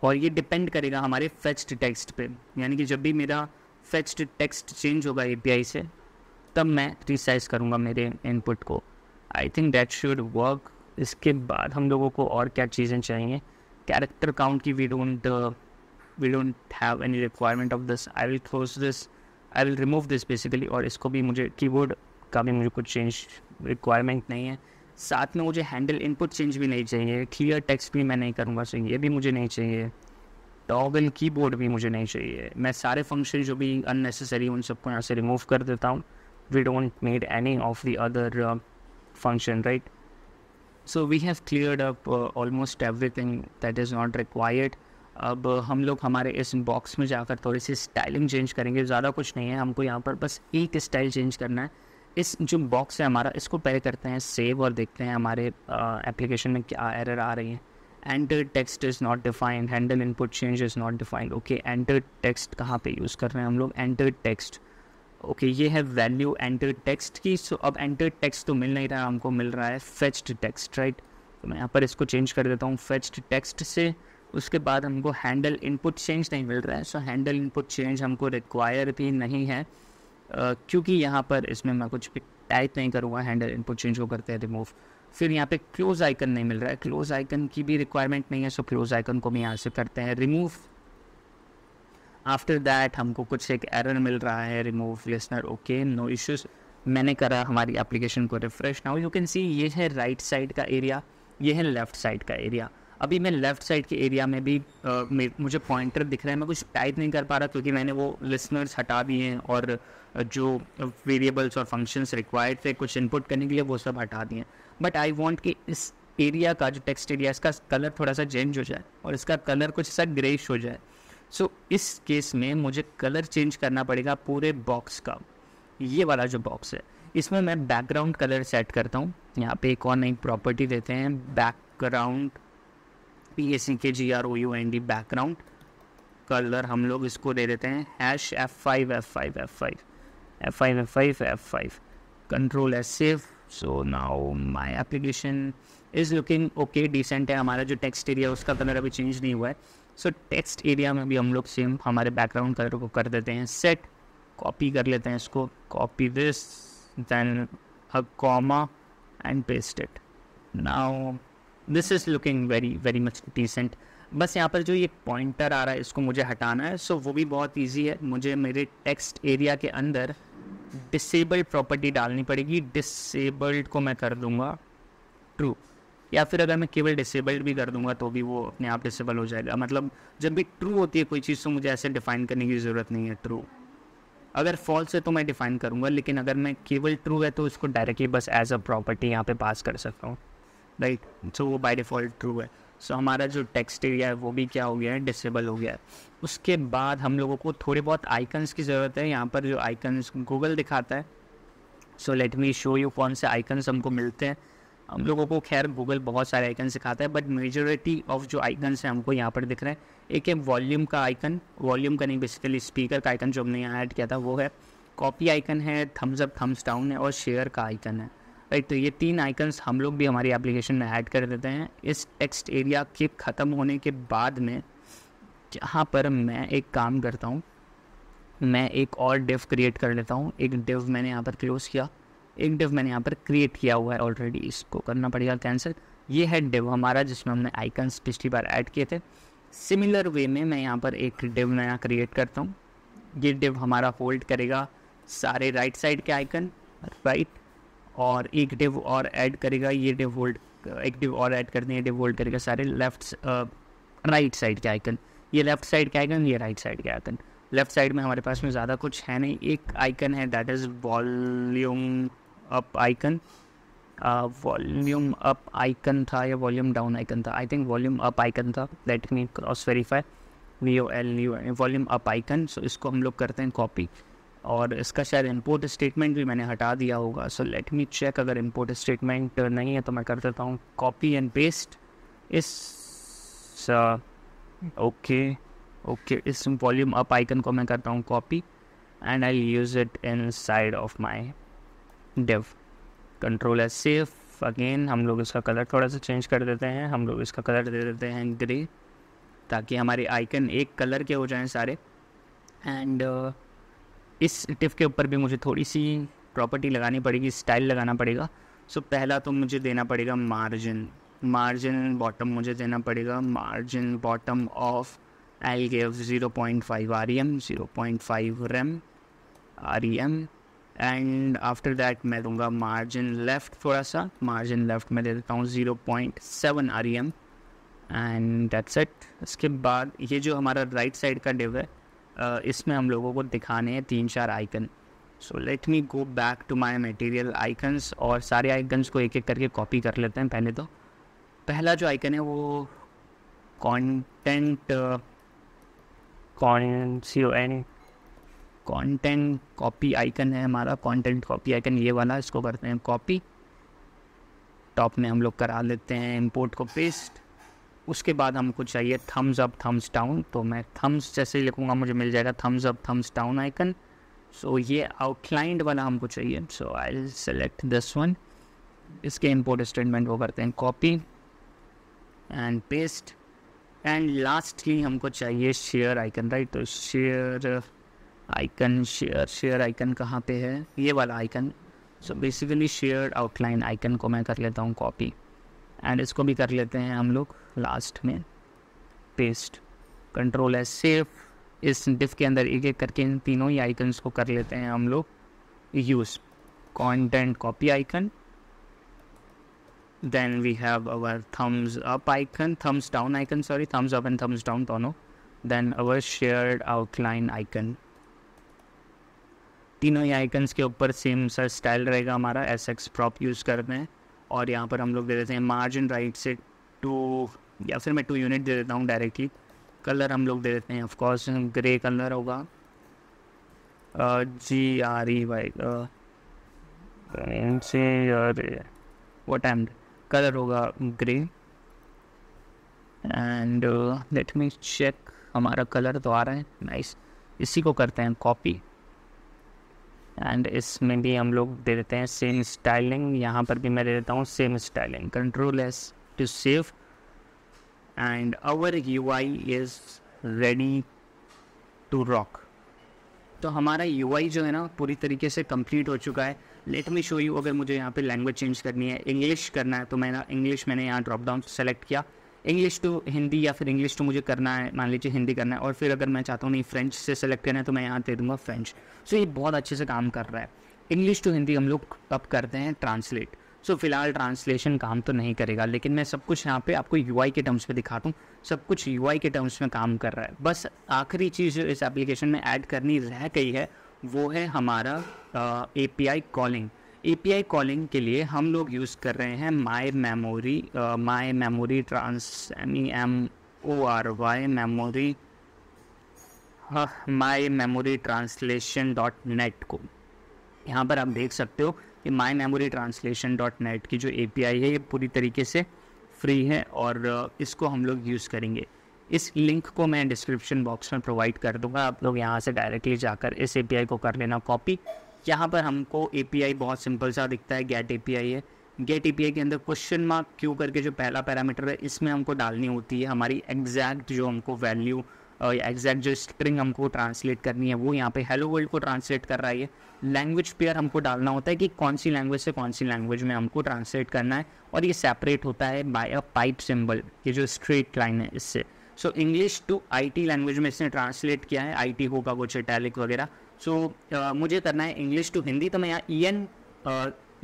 Speaker 1: और ये डिपेंड करेगा हमारे फेच्ड टेक्स्ट पे यानी कि जब भी मेरा फेच टेक्स्ट चेंज होगा ए से तब मैं रिसाइज करूँगा मेरे इनपुट को I think that should work इसके बाद हम लोगों को और क्या चीज़ें चाहिए कैरेक्टर काउंट की we don't we don't have any requirement of this I will close this I will remove this basically और इसको भी मुझे कीबोर्ड का भी मुझे कुछ चेंज रिक्वायरमेंट नहीं है साथ में मुझे हैंडल इनपुट चेंज भी नहीं चाहिए क्लियर टेक्स्ट भी मैं नहीं करूँगा सो ये भी मुझे नहीं चाहिए टॉगल कीबोर्ड भी मुझे नहीं चाहिए मैं सारे फंक्शन जो भी अननेसेसरी उन सबको यहाँ से रिमूव कर देता हूँ we don't need any of the other function right so we have clear up almost everything that is not required अब uh, हम लोग हमारे इस बॉक्स में जाकर थोड़ी सी स्टाइलिंग चेंज करेंगे ज़्यादा कुछ नहीं है हमको यहाँ पर बस एक स्टाइल चेंज करना है इस जो बॉक्स है हमारा इसको पहले करते हैं सेव और देखते हैं हमारे एप्लीकेशन uh, में क्या एरर आ रही है enter text is not defined handle input change is not defined okay enter text कहाँ पे यूज़ कर रहे हैं हम लोग एंटर टेक्स्ट ओके ये है वैल्यू एंटर टेक्स्ट की सो अब एंटर टेक्स्ट तो मिल नहीं रहा है हमको मिल रहा है फेच्ड टेक्स्ट राइट तो मैं यहाँ पर इसको चेंज कर देता हूँ फेच्ड टेक्स्ट से उसके बाद हमको हैंडल इनपुट चेंज नहीं मिल रहा है सो हैंडल इनपुट चेंज हमको रिक्वायर भी नहीं है uh, क्योंकि यहाँ पर इसमें मैं कुछ टाइप नहीं करूँगा हैंडल इनपुट चेंज को करते हैं रिमूव फिर यहाँ पे क्लोज आइकन नहीं मिल रहा है क्लोज आइकन की भी रिक्वायरमेंट नहीं है सो क्लोज आइकन को हम यहाँ से करते हैं रिमूव आफ्टर दैट हमको कुछ एक एरर मिल रहा है remove listener okay no issues मैंने करा हमारी एप्लीकेशन को refresh now you can see ये है राइट right साइड का एरिया ये है लेफ्ट साइड का एरिया अभी मैं लेफ्ट साइड के एरिया में भी आ, मुझे पॉइंटर दिख रहा है मैं कुछ टाइप नहीं कर पा रहा क्योंकि मैंने वो लिसनर्स हटा दिए हैं और जो वेरिएबल्स और फंक्शंस रिक्वायर्ड थे कुछ इनपुट करने के लिए वो सब हटा दिए हैं बट आई वॉन्ट कि इस एरिया का जो टेक्स्ट एरिया इसका कलर थोड़ा सा चेंज हो जाए और इसका कलर कुछ सा ग्रेश हो जाए सो so, इस केस में मुझे कलर चेंज करना पड़ेगा पूरे बॉक्स का ये वाला जो बॉक्स है इसमें मैं बैकग्राउंड कलर सेट करता हूँ यहाँ पे एक और नई प्रॉपर्टी देते हैं background P S C K G R O U N D background colour हम लोग इसको दे देते हैं hash F five F five F five F five F five F five control S save so now my application is looking okay decent है हमारा जो text area उसका कलर तो अभी चेंज नहीं हुआ है सो टेक्स्ट एरिया में भी हम लोग सेम हमारे बैकग्राउंड कलर को कर देते हैं सेट कॉपी कर लेते हैं इसको copy this then a comma and paste it now this is looking very very much decent बस यहाँ पर जो ये पॉइंटर आ रहा है इसको मुझे हटाना है सो so, वो भी बहुत ईजी है मुझे मेरे टेक्स्ट एरिया के अंदर डिसेबल्ड प्रॉपर्टी डालनी पड़ेगी डिसेबल्ड को मैं कर दूंगा ट्रू या फिर अगर मैं केवल डिसेबल्ड भी कर दूंगा तो भी वो अपने आप डिसेबल हो जाएगा मतलब जब भी ट्रू होती है कोई चीज़ तो मुझे ऐसे डिफाइन करने की ज़रूरत नहीं है ट्रू अगर फॉल्स है तो मैं डिफाइन करूँगा लेकिन अगर मैं केवल ट्रू है तो इसको डायरेक्टली बस एज अ प्रॉपर्टी यहाँ पे पास कर सकता हूँ राइट सो वो बाई डिफ़ॉल्ट ट्रू है सो so, हमारा जो टेक्स्ट एरिया है वो भी क्या हो गया है डिसेबल हो गया है उसके बाद हम लोगों को थोड़े बहुत आइकन्स की ज़रूरत है यहाँ पर जो आइकन्स गूगल दिखाता है so let me show you कौन से आइकन्स हमको मिलते हैं हम लोगों को खैर गूगल बहुत सारे आइकन सिखाता है बट मेजोरिटी ऑफ जो आइकन्स हैं हमको यहाँ पर दिख रहे हैं एक है वॉल्यूम का आइकन वॉल्यूम का नहीं बेसिकली स्पीकर का आइकन जो हमने यहाँ ऐड किया था वो है कॉपी आइकन है थम्स अप थम्स डाउन है और शेयर का आइकन है राइट तो ये तीन आइकन्स हम लोग भी हमारी एप्लीकेशन में ऐड कर देते हैं इस टेक्स्ट एरिया के ख़त्म होने के बाद में यहाँ पर मैं एक काम करता हूँ मैं एक और डिव क्रिएट कर लेता हूँ एक डिव मैंने यहाँ पर क्लोज़ किया एक डिव मैंने यहाँ पर क्रिएट किया हुआ है ऑलरेडी इसको करना पड़ेगा कैंसिल ये है डिव हमारा जिसमें हमने आइकन्स पिछली बार ऐड किए थे सिमिलर वे में मैं यहाँ पर एक डिव नया क्रिएट करता हूँ ये डिव हमारा होल्ड करेगा सारे राइट साइड के आइकन राइट और एक डिव और ऐड करेगा ये डिव होल्ड एक डिव और ऐड करते हैं डिव होल्ड करेगा सारे लेफ्ट राइट साइड के आइकन ये लेफ्ट साइड के आइकन ये राइट साइड के आइकन लेफ्ट साइड में हमारे पास में ज़्यादा कुछ है नहीं एक आइकन है that is volume up icon volume up icon था या वॉल्यूम डाउन आइकन था I think volume up icon था that me cross verify V O L U volume up icon so इसको हम लोग करते हैं कॉपी और इसका शायद इम्पोर्ट स्टेटमेंट भी मैंने हटा दिया होगा सो लेट मी चेक अगर इम्पोर्ट स्टेटमेंट नहीं है तो मैं कर देता हूँ कॉपी एंड पेस्ट इस ओके ओके इस वॉल्यूम अप आइकन को मैं करता हूँ copy and I use it inside of my div control है सेफ अगेन हम लोग इसका कलर थोड़ा सा चेंज कर देते हैं हम लोग इसका कलर दे देते हैं ग्रे ताकि हमारे आइकन एक कलर के हो जाएं सारे एंड uh, इस टिफ के ऊपर भी मुझे थोड़ी सी प्रॉपर्टी लगानी पड़ेगी स्टाइल लगाना पड़ेगा सो so, पहला तो मुझे देना पड़ेगा मार्जिन मार्जिन बॉटम मुझे देना पड़ेगा मार्जिन बॉटम ऑफ आई गे zero point five R E M zero point five rem R E M and after that मैं दूंगा मार्जिन लेफ़्ट थोड़ा सा मार्जिन लेफ़्ट में दे देता हूँ zero point seven R E M and that set इसके बाद ये जो हमारा राइट right साइड का डिव है इसमें हम लोगों को दिखाने हैं तीन चार icon so let me go back to my material icons और सारे आइकन्स को एक एक करके कॉपी कर लेते हैं पहले तो पहला जो आइकन है वो content con C O N content copy icon है हमारा कॉन्टेंट कॉपी आइकन ये वाला इसको करते हैं कॉपी टॉप में हम लोग करा लेते हैं इम्पोर्ट को पेस्ट उसके बाद हमको चाहिए थम्स अप थम्स डाउन तो मैं थम्स जैसे लिखूँगा मुझे मिल जाएगा thumbs up thumbs down icon so ये आउटलाइंड वाला हमको चाहिए so I select this one इसके इम्पोर्ट स्टेटमेंट वो करते हैं copy and paste and lastly हमको चाहिए शेयर आइकन राइट तो share icon share share icon कहाँ पे है ये वाला icon so basically share outline icon को मैं कर लेता हूँ कॉपी एंड इसको भी कर लेते हैं हम लोग लास्ट में पेस्ट कंट्रोल है सेफ इस डिफ के अंदर एक एक करके इन तीनों ही आइकन्स को कर लेते हैं हम लोग use content copy icon then we have our thumbs up icon thumbs down icon sorry thumbs up and thumbs down dono then our shared outline icon तीनों ही आइकन्स के ऊपर सेम सर स्टाइल रहेगा हमारा एस एक्स प्रॉप यूज़ करते हैं और यहाँ पर हम लोग दे देते हैं मार्जिन राइट से टू या फिर मैं टू यूनिट दे देता हूँ डायरेक्टली कलर हम लोग दे देते हैं ऑफकोर्स ग्रे कलर होगा जी आर ई वाई से वट एम कलर होगा grey and let me check हमारा कलर तो आ रहा है नाइस nice. इसी को करते हैं कॉपी एंड इसमें भी हम लोग दे देते हैं सेम स्टाइलिंग यहाँ पर भी मैं दे देता हूँ same styling control S to save and our U I is ready to rock तो हमारा यू आई जो है ना पूरी तरीके से कंप्लीट हो चुका है लेट मी शो यू अगर मुझे यहाँ पे लैंग्वेज चेंज करनी है इंग्लिश करना है तो मैं इंग्लिश मैंने यहाँ ड्रॉप डाउन सेलेक्ट किया इंग्लिश टू हिंदी या फिर इंग्लिश टू मुझे करना है मान लीजिए हिंदी करना है और फिर अगर मैं चाहता हूँ नहीं फ्रेंच से सेलेक्ट करना है तो मैं यहाँ दे दूँगा फ्रेंच सो ये बहुत अच्छे से काम कर रहा है इंग्लिश टू हिंदी हम लोग अब करते हैं ट्रांसलेट सो so, फिलहाल ट्रांसलेशन काम तो नहीं करेगा लेकिन मैं सब कुछ यहाँ पे आपको यू के टर्म्स पे दिखाता हूँ सब कुछ यू के टर्म्स में काम कर रहा है बस आखिरी चीज़ जो इस एप्लीकेशन में ऐड करनी रह गई है वो है हमारा A P I calling A P I calling के लिए हम लोग यूज़ कर रहे हैं my memory my memory trans M E M O R Y memory my memory translation dot net को यहाँ पर आप देख सकते हो कि my memory translation dot net की जो ए पी आई है ये पूरी तरीके से फ्री है और इसको हम लोग यूज़ करेंगे इस लिंक को मैं डिस्क्रिप्शन बॉक्स में प्रोवाइड कर दूंगा आप लोग यहाँ से डायरेक्टली जाकर इस ए को कर लेना कॉपी यहाँ पर हमको ए बहुत सिंपल सा दिखता है गेट ए है गेट ए के अंदर क्वेश्चन मार्क क्यू करके जो पहला पैरामीटर है इसमें हमको डालनी होती है हमारी एग्जैक्ट जो हमको वैल्यू एग्जैक्ट जो स्ट्रिंग हमको ट्रांसलेट करनी है वो यहाँ पे हेलो वर्ल्ड को ट्रांसलेट कर रहा है लैंग्वेज पेयर हमको डालना होता है कि कौन सी लैंग्वेज से कौन सी लैंग्वेज में हमको ट्रांसलेट करना है और ये सेपरेट होता है बाय अ पाइप सिंबल ये जो स्ट्रेट लाइन है इससे so English to IT language में इसने ट्रांसलेट किया है आईटी होगा कुछ इटैलिक वगैरह सो मुझे करना है इंग्लिश टू हिंदी तो मैं यहाँ ई e एन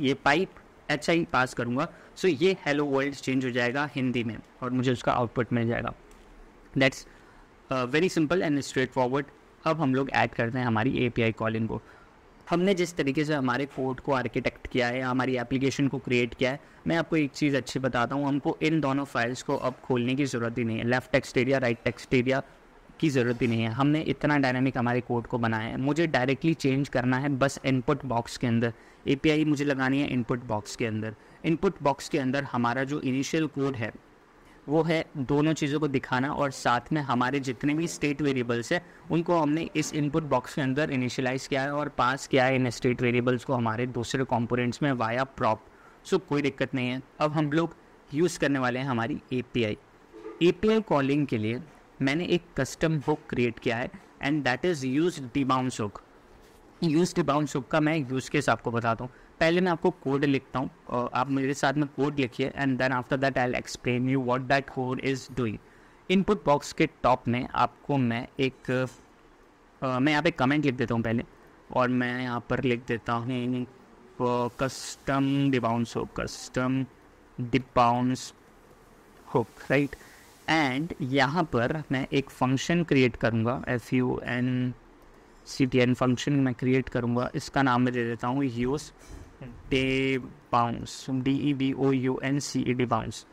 Speaker 1: ये पाइप एच आई पास करूँगा सो so, ये हेलो वर्ल्ड चेंज हो जाएगा हिंदी में और मुझे उसका आउटपुट मिल जाएगा that's very simple and straightforward अब हम लोग ऐड करते हैं हमारी ए पी आई कॉलिंग को हमने जिस तरीके से हमारे कोड को आर्किटेक्ट किया है हमारी एप्लीकेशन को क्रिएट किया है मैं आपको एक चीज़ अच्छी बताता हूँ हमको इन दोनों फाइल्स को अब खोलने की ज़रूरत ही नहीं है left text area right text area की ज़रूरत ही नहीं है हमने इतना डायनामिक हमारे कोड को बनाया है मुझे डायरेक्टली चेंज करना है बस इनपुट बॉक्स के अंदर ए मुझे लगानी है इनपुट बॉक्स के अंदर इनपुट बॉक्स के अंदर हमारा जो इनिशियल कोड है वो है दोनों चीज़ों को दिखाना और साथ में हमारे जितने भी स्टेट वेरिएबल्स हैं उनको हमने इस इनपुट बॉक्स के अंदर इनिशियलाइज़ किया है और पास किया है इन स्टेट वेरिएबल्स को हमारे दूसरे कॉम्पोनेंट्स में वाया प्रॉप सो कोई दिक्कत नहीं है अब हम लोग यूज़ करने वाले हैं हमारी A P I A P I calling के लिए मैंने एक कस्टम बुक क्रिएट किया है and that is use debounce hook use debounce hook का मैं यूज़ केस आपको बताता हूँ पहले मैं आपको कोड लिखता हूँ आप मेरे साथ में कोड लिखिए and then after that I explain you what that code is doing input box के टॉप में आपको मैं एक आ, मैं यहाँ पे कमेंट लिख देता हूँ पहले और मैं यहाँ पर लिख देता हूँ कस्टम डिबाउंस हो कस्टम डिबाउंस हो राइट एंड यहाँ पर मैं एक फंक्शन क्रिएट करूँगा F U N C T N function मैं क्रिएट करूँगा इसका नाम मैं दे देता हूँ use debounce D E B O U N C E debounce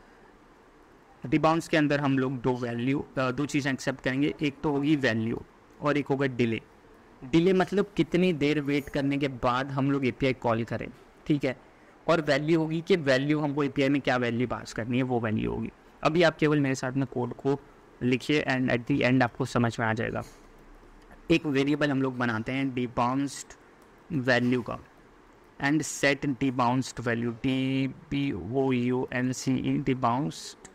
Speaker 1: debounce के अंदर हम लोग दो वैल्यू दो चीज़ें एक्सेप्ट करेंगे एक तो होगी वैल्यू और एक होगा डिले डिले मतलब कितनी देर वेट करने के बाद हम लोग ए कॉल करें ठीक है और वैल्यू होगी कि वैल्यू हमको ए में क्या वैल्यू पास करनी है वो वैल्यू होगी अभी आप केवल मेरे साथ में कोड को लिखिए एंड एट दी एंड आपको समझ में आ जाएगा एक वेरिएबल हम लोग बनाते हैं डिबाउंस वैल्यू का and set debounced value d b o u n c e debounced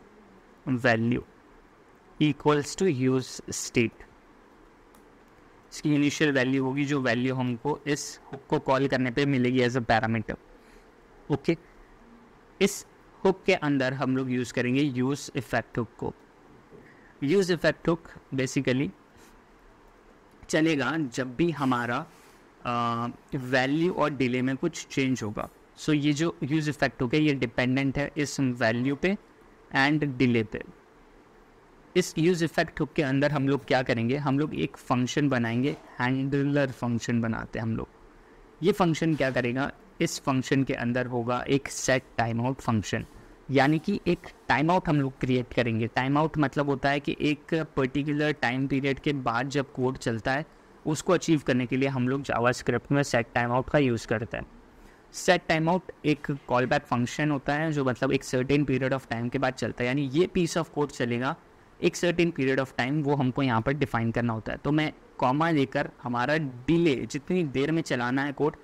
Speaker 1: value equals to use state इसकी इनिशियल वैल्यू होगी जो वैल्यू हमको इस हुक को कॉल करने पे मिलेगी एज अ पैरामीटर ओके इस हुक के अंदर हम लोग यूज़ करेंगे यूज़ इफेक्ट हुक को यूज़ इफेक्ट हुक बेसिकली चलेगा जब भी हमारा वैल्यू और डिले में कुछ चेंज होगा सो so, ये जो यूज इफेक्ट हो गया ये डिपेंडेंट है इस वैल्यू पे एंड डिले पे इस यूज इफेक्ट के अंदर हम लोग क्या करेंगे हम लोग एक फंक्शन बनाएंगे हैंडलर फंक्शन बनाते हैं हम लोग ये फंक्शन क्या करेगा इस फंक्शन के अंदर होगा एक सेट टाइम आउट फंक्शन यानी कि एक टाइम आउट हम लोग क्रिएट करेंगे टाइम आउट मतलब होता है कि एक पर्टिकुलर टाइम पीरियड के बाद जब कोड चलता है उसको अचीव करने के लिए हम लोग जावा स्क्रिप्ट में सेट टाइम आउट का यूज़ करते हैं सेट टाइम आउट एक कॉल बैक फंक्शन होता है जो मतलब एक सर्टेन पीरियड ऑफ टाइम के बाद चलता है यानी ये पीस ऑफ कोड चलेगा एक सर्टेन पीरियड ऑफ टाइम वो हमको यहाँ पर डिफाइन करना होता है तो मैं कॉमा लेकर हमारा डिले जितनी देर में चलाना है कोड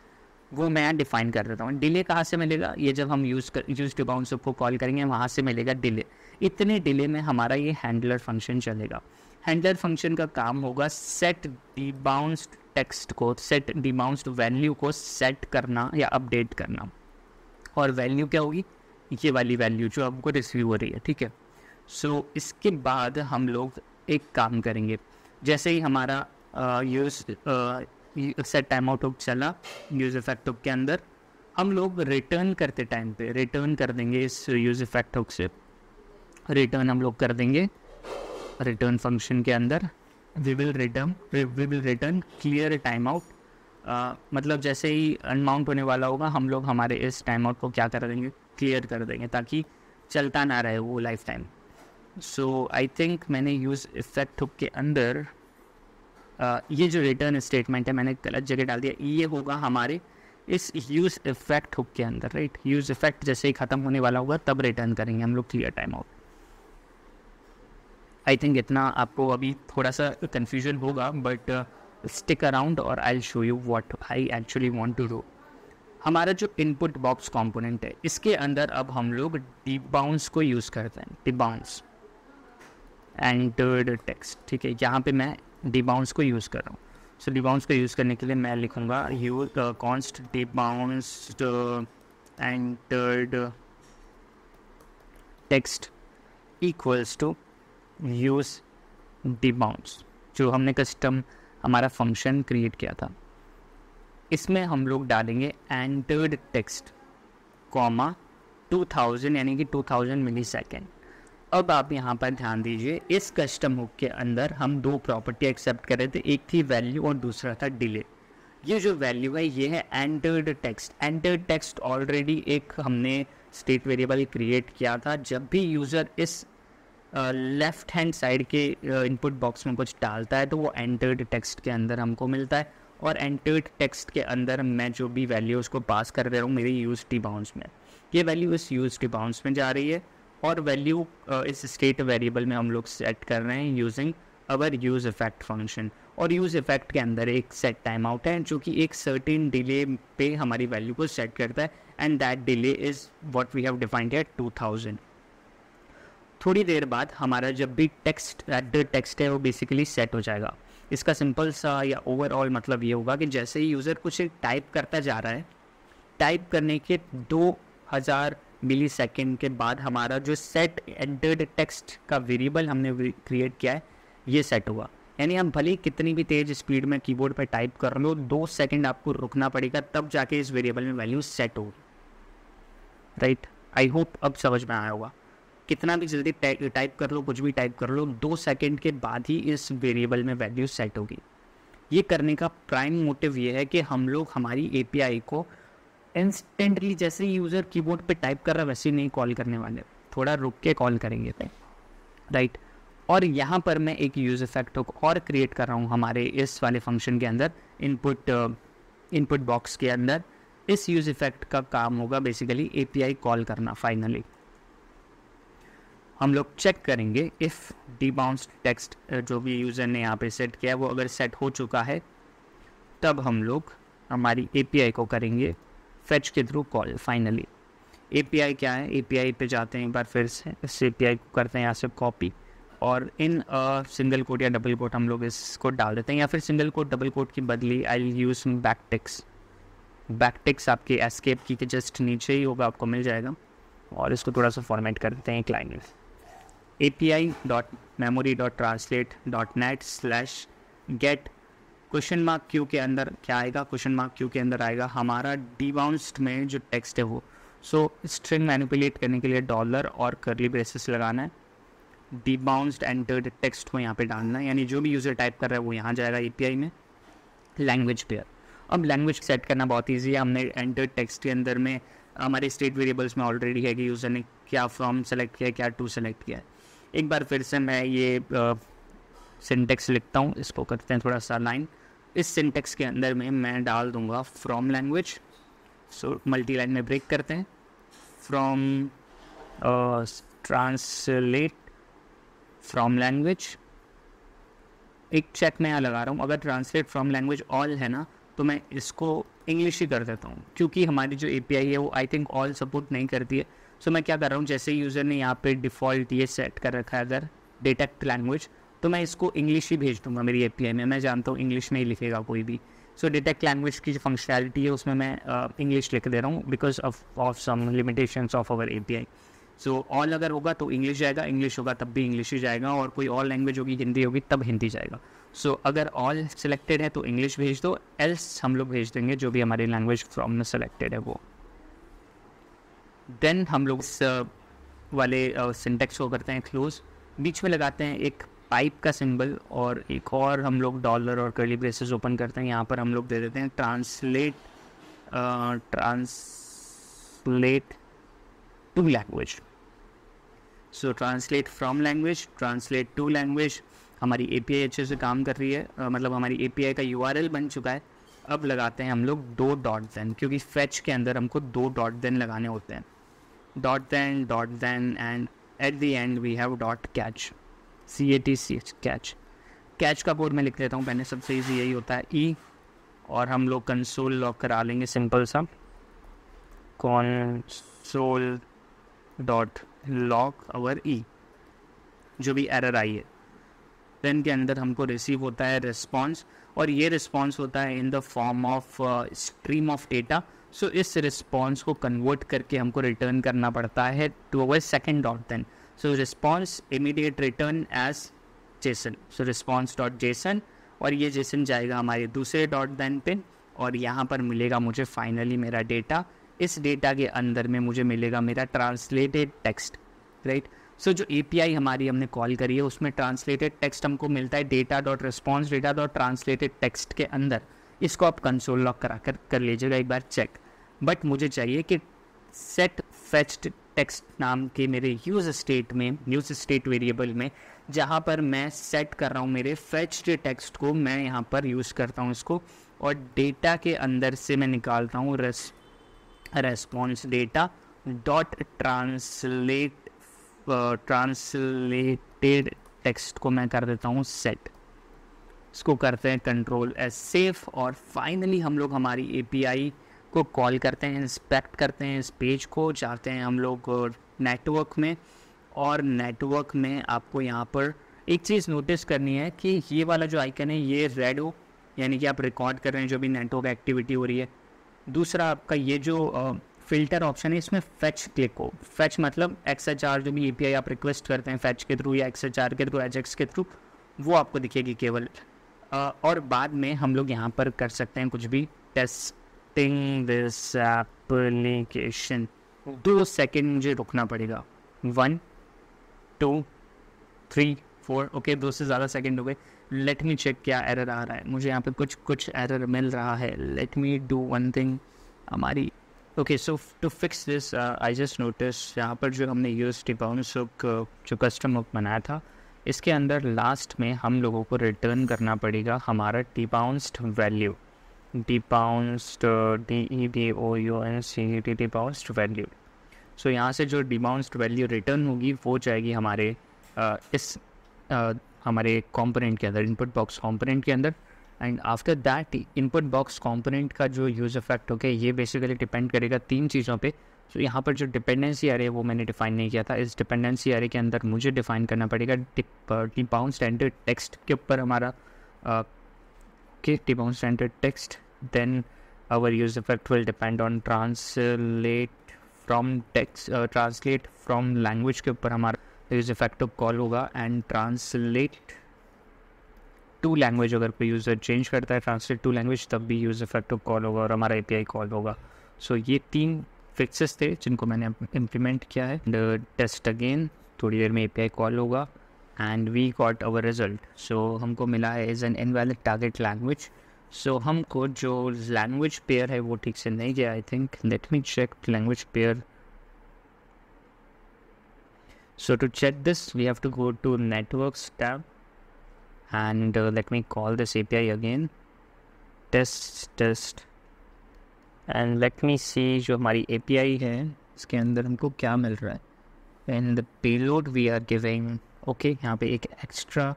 Speaker 1: वो मैं यहाँ डिफाइन कर देता हूँ डिले कहाँ से मिलेगा ये जब हम यूज़ कर यूज टू को कॉल करेंगे वहाँ से मिलेगा डिले इतने डिले में हमारा ये हैंडलर फंक्शन चलेगा हैंडलर फंक्शन का काम होगा सेट डिबाउंस्ड टेक्स्ट को सेट डिबाउंस्ड वैल्यू को सेट करना या अपडेट करना और वैल्यू क्या होगी ये वाली वैल्यू जो हमको रिसीव हो रही है ठीक है सो so, इसके बाद हम लोग एक काम करेंगे जैसे ही हमारा use set time out of चला यूज इफेक्ट हुक के अंदर हम लोग रिटर्न करते टाइम पे रिटर्न कर देंगे इस यूज इफेक्ट हुक से रिटर्न हम लोग कर देंगे रिटर्न फंक्शन के अंदर we will return we will return clear time out मतलब जैसे ही अनमाउंट होने वाला होगा हम लोग हमारे इस टाइम आउट को क्या कर देंगे क्लियर कर देंगे ताकि चलता ना रहे वो lifetime so I think मैंने यूज़ इफेक्ट हुक के अंदर uh, ये जो रिटर्न स्टेटमेंट है मैंने गलत जगह डाल दिया ये होगा हमारे इस यूज़ इफेक्ट हुक के अंदर राइट यूज़ इफेक्ट जैसे ही ख़त्म होने वाला होगा तब रिटर्न करेंगे हम लोग clear time out I think इतना आपको अभी थोड़ा सा कन्फ्यूजन होगा बट स्टिक अराउंड और I show you what I actually want to do हमारा जो इनपुट बॉक्स कॉम्पोनेंट है इसके अंदर अब हम लोग डीप बाउंस को यूज़ करते हैं डी बाउंस एंटर्ड टेक्स्ट ठीक है यहाँ पे मैं डी बाउंस को यूज़ कर रहा हूँ सो डी बाउंस को यूज़ करने के लिए मैं लिखूँगा you const debounce entered text equals to use debounce जो हमने कस्टम हमारा फंक्शन क्रिएट किया था इसमें हम लोग डालेंगे एंटर्ड टेक्स्ट कॉमा 2000 यानी कि 2000 मिली सेकेंड अब आप यहाँ पर ध्यान दीजिए इस कस्टम हुक के अंदर हम दो प्रॉपर्टी एक्सेप्ट कर रहे थे एक थी वैल्यू और दूसरा था डिले ये जो वैल्यू है ये है entered text entered text already एक हमने स्टेट वेरिएबल क्रिएट किया था जब भी यूज़र इस लेफ़्ट हैंड साइड के इनपुट बॉक्स में कुछ डालता है तो वो एंटर्ड टेक्स्ट के अंदर हमको मिलता है और एंटर्ड टेक्स्ट के अंदर मैं जो भी वैल्यू उसको पास कर दे रहा हूँ मेरी यूज टी बाउंस में ये वैल्यू इस यूज टी बाउंस में जा रही है और वैल्यू इस स्टेट वेरिएबल में हम लोग सेट कर रहे हैं using our use effect function और यूज़ इफेक्ट के अंदर एक सेट टाइम आउट है जो कि एक सर्टेन डिले पे हमारी वैल्यू को सेट करता है and that delay is what we have defined at two thousand थोड़ी देर बाद हमारा जब भी टेक्स्ट एडिट टेक्स्ट है वो बेसिकली सेट हो जाएगा इसका सिंपल सा या ओवरऑल मतलब ये होगा कि जैसे ही यूज़र कुछ टाइप करता जा रहा है टाइप करने के दो हज़ार मिली सेकेंड के बाद हमारा जो सेट एंटर्ड टेक्स्ट का वेरिएबल हमने क्रिएट किया है ये सेट हुआ यानी हम भले कितनी भी तेज़ स्पीड में कीबोर्ड पर टाइप कर लो दो सेकेंड आपको रुकना पड़ेगा तब जाके इस वेरिएबल में वैल्यू सेट होगी राइट आई होप अब समझ में आया होगा कितना भी जल्दी टाइप कर लो कुछ भी टाइप कर लो दो सेकेंड के बाद ही इस वेरिएबल में वैल्यू सेट होगी ये करने का प्राइम मोटिव ये है कि हम लोग हमारी ए को इंस्टेंटली जैसे ही यूज़र कीबोर्ड पे टाइप कर रहा है वैसे नहीं कॉल करने वाले थोड़ा रुक के कॉल करेंगे राइट और यहाँ पर मैं एक यूज इफेक्ट और क्रिएट कर रहा हूँ हमारे इस वाले फंक्शन के अंदर इनपुट इनपुट बॉक्स के अंदर इस यूज इफेक्ट का काम होगा बेसिकली एपीआई कॉल करना फाइनली हम लोग चेक करेंगे इफ़ डी बाउंस टेक्स्ट जो भी यूज़र ने यहाँ पे सेट किया वो अगर सेट हो चुका है तब हम लोग हमारी ए को करेंगे फेच के थ्रू कॉल फाइनली ए क्या है ए पे जाते हैं एक बार फिर से इस ए को करते हैं यहाँ से कॉपी और इन सिंगल कोट या डबल कोट हम लोग इसको डाल देते हैं या फिर सिंगल कोट डबल कोट की बदली I use backticks backticks आपके एस्केप की के जस्ट नीचे ही होगा आपको मिल जाएगा और इसको थोड़ा सा फॉर्मेट कर देते हैं client dot dot dot memory translate net slash get question mark Q के अंदर क्या आएगा क्वेश्चन मार्क क्यू के अंदर आएगा हमारा डीबाउंस्ड में जो टेक्स्ट है वो सो स्ट्रिंग मैनिपुलेट करने के लिए डॉलर और करली ब्रेसेस लगाना है डीबाउंस्ड एंटर्ड टेक्स्ट को यहाँ पे डालना है यानी जो भी यूज़र टाइप कर रहा है वो यहाँ जाएगा ए में लैंग्वेज पेयर अब लैंग्वेज सेट करना बहुत ईजी है हमने एंटर्ड टेक्स्ट के अंदर में हमारे स्टेट वेरिएबल्स में ऑलरेडी है कि यूज़र ने क्या फॉर्म सेलेक्ट किया क्या टू सेलेक्ट किया है एक बार फिर से मैं ये सिंटेक्स लिखता हूँ इसको करते हैं थोड़ा सा लाइन इस सिंटेक्स के अंदर में मैं डाल दूंगा from language so multi line में ब्रेक करते हैं फ्रॉम ट्रांसलेट फ्रॉम लैंग्वेज एक चेक मैं यहाँ लगा रहा हूँ अगर ट्रांसलेट फ्रॉम लैंग्वेज ऑल है ना तो मैं इसको इंग्लिश ही कर देता हूँ क्योंकि हमारी जो ए है वो आई थिंक ऑल सपोर्ट नहीं करती है सो मैं क्या कर रहा हूँ जैसे यूज़र ने यहाँ पे डिफ़ॉल्ट ये सेट कर रखा है अगर डिटेक्ट लैंग्वेज तो मैं इसको इंग्लिश ही भेज दूंगा मेरी ए में मैं जानता हूँ इंग्लिश में ही लिखेगा कोई भी सो डिटेक्ट लैंग्वेज की जो फंक्शनैलिटी है उसमें मैं इंग्लिश लिख दे रहा हूँ because of of some limitation of our a so all अगर होगा तो इंग्लिश जाएगा इंग्लिश होगा तब भी इंग्लिश ही जाएगा और कोई और लैंग्वेज होगी हिंदी होगी तब हिंदी जाएगा सो so, अगर ऑल सिलेक्टेड है तो इंग्लिश भेज दो एल्स हम लोग भेज देंगे जो भी हमारी लैंग्वेज फ्रॉम में सेलेक्टेड है वो देन हम लोग इस वाले सिंटेक्स को करते हैं क्लोज बीच में लगाते हैं एक पाइप का सिंबल और एक और हम लोग डॉलर और कर्ली ब्रेसेस ओपन करते हैं यहाँ पर हम लोग दे देते हैं translate translate to language so translate from language translate to language हमारी ए अच्छे से काम कर रही है uh, मतलब हमारी ए का यू बन चुका है अब लगाते हैं हम लोग दो डॉट देन क्योंकि फ्रेच के अंदर हमको दो डॉट देन लगाने होते हैं dot then dot then and at the end we have dot catch C A T C H catch catch का कोड मैं लिख लेता हूँ पहले सबसे ईजी यही होता है ई e, और हम लोग कंसोल लॉक करा लेंगे सिंपल सा कॉन्सोल डॉट लॉक अवर ई जो भी एरर आई है देन के अंदर हमको रिसीव होता है रिस्पॉन्स और ये रिस्पॉन्स होता है in the form of stream of data so इस रिस्पॉन्स को कन्वर्ट करके हमको रिटर्न करना पड़ता है to our second dot then so response immediate return as JSON so response dot JSON और ये जेसन जाएगा हमारे दूसरे डॉट देन पिन और यहाँ पर मिलेगा मुझे फाइनली मेरा डेटा इस डेटा के अंदर में मुझे मिलेगा मेरा ट्रांसलेटेड टेक्स्ट राइट सो जो ए हमारी हमने कॉल करी है उसमें ट्रांसलेटेड टेक्स्ट हमको मिलता है data dot response data dot translated text के अंदर इसको आप कंसोल लॉक करा कर कर लीजिएगा एक बार चेक बट मुझे चाहिए कि सेट फेच्ड टेक्स्ट नाम के मेरे यूज स्टेट में यूज स्टेट वेरिएबल में जहाँ पर मैं सेट कर रहा हूँ मेरे फेच्ड टेक्स्ट को मैं यहाँ पर यूज़ करता हूँ इसको और डेटा के अंदर से मैं निकालता हूँ res response data dot translate translated text को मैं कर देता हूँ सेट इसको करते हैं कंट्रोल एस सेफ और फाइनली हम लोग हमारी एपीआई को कॉल करते हैं इंस्पेक्ट करते हैं इस पेज को जाते हैं हम लोग नेटवर्क में और नेटवर्क में आपको यहाँ पर एक चीज़ नोटिस करनी है कि ये वाला जो आइकन है ये रेड हो यानी कि आप रिकॉर्ड कर रहे हैं जो भी नेटवर्क एक्टिविटी हो रही है दूसरा आपका ये जो फिल्टर ऑप्शन है इसमें फैच क्लिक हो फैच मतलब एक्स एच आर जो भी ए आप रिक्वेस्ट करते हैं फैच के थ्रू या एक्स एच आर के थ्रू एच के थ्रू वो आपको दिखेगी केवल और बाद में हम लोग यहाँ पर कर सकते हैं कुछ भी टेस्ट starting दिस एप्लीकेशन दो सेकेंड मुझे रुकना पड़ेगा one two three four okay दो से ज़्यादा सेकेंड हो गए लेट मी चेक क्या एरर आ रहा है मुझे यहाँ पे कुछ कुछ एरर मिल रहा है let me do one thing हमारी okay so to fix this I just notice यहाँ पर जो हमने यूज डिबाउंस uh, जो कस्टम हुक बनाया था इसके अंदर लास्ट में हम लोगों को रिटर्न करना पड़ेगा हमारा debounced value debounced D E B O U N C T debounced value so यहाँ से जो डिबाउंस्ड वैल्यू रिटर्न होगी वो जाएगी हमारे uh, इस uh, हमारे कॉम्पोनेंट के अंदर इनपुट बॉक्स कॉम्पोनेंट के अंदर and after that input box component का जो यूज़ इफेक्ट हो गया ये बेसिकली डिपेंड करेगा तीन चीज़ों पर सो so, यहाँ पर जो डिपेंडेंसी आ रही है वो मैंने डिफाइन नहीं किया था इस डिपेंडेंसी आ रही के अंदर मुझे डिफाइन करना पड़ेगा डिबाउंस स्टैंडर्ड टेक्स्ट के ऊपर हमारा uh, के debounced standard text then our use effect will depend on translate from text uh, translate from language के ऊपर हमारा यूज इफेक्ट कॉल होगा एंड ट्रांसलेट टू लैंग्वेज अगर कोई यूज़र चेंज करता है ट्रांसलेट टू लैंग्वेज तब भी यूज इफेक्ट कॉल होगा और हमारा ए कॉल होगा सो so, ये तीन फिक्सेस थे जिनको मैंने इम्प्लीमेंट किया है एंड टेस्ट अगेन थोड़ी देर में ए कॉल होगा and we got our result so हमको मिला है is an invalid target language so हमको जो लैंग्वेज पेयर है वो ठीक से नहीं गया I think let me check language pair so to check this we have to go to network tab and let me call this A P I again test test and let me see जो हमारी A P आई है इसके अंदर हमको क्या मिल रहा है and the payload we are giving okay यहाँ पे एक एक्स्ट्रा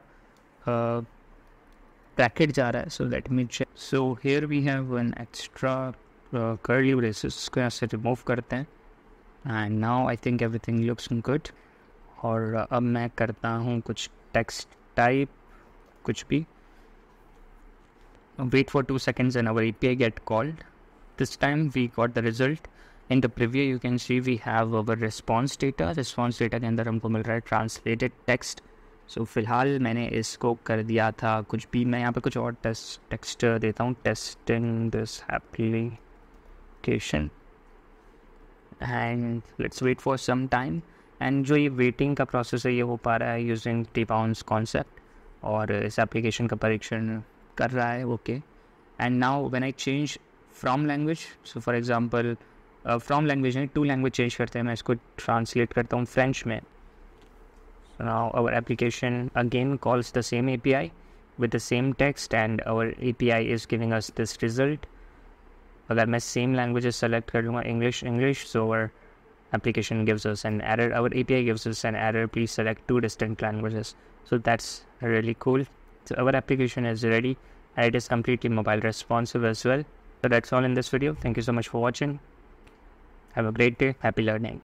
Speaker 1: ब्रैकेट जा रहा है so let me check so here we have an extra curly braces को यहाँ से रिमूव करते हैं and now I think everything looks good और uh, अब मैं करता हूँ कुछ टेक्स्ट टाइप कुछ भी wait for two seconds and our E P I get called this time we got the result in the preview you can see we have our response data response data के अंदर हमको मिल रहा है translated text सो so, फ़िलहाल मैंने इसको कर दिया था कुछ भी मैं यहाँ पे कुछ और टेस्ट टेक्सचर देता हूँ testing this application and let's wait for some time and जो ये वेटिंग का प्रोसेस है ये हो पा रहा है यूजिंग टीपाउंस कॉन्सेप्ट और इस एप्लीकेशन का परीक्षण कर रहा है okay and now when I change from language so for example from language नहीं टू लैंग्वेज चेंज करते हैं मैं इसको ट्रांसलेट करता हूँ फ्रेंच में now our application again calls the same API with the same text and our API is giving us this result. अगर मैं सेम लैंग्वेजेस सेलेक्ट कर लूँगा English. English, so our application gives us an error our api gives us an error please select two distinct languages so that's really cool so our application is ready and it is completely mobile responsive as well so that's all in this video thank you so much for watching have a great day happy learning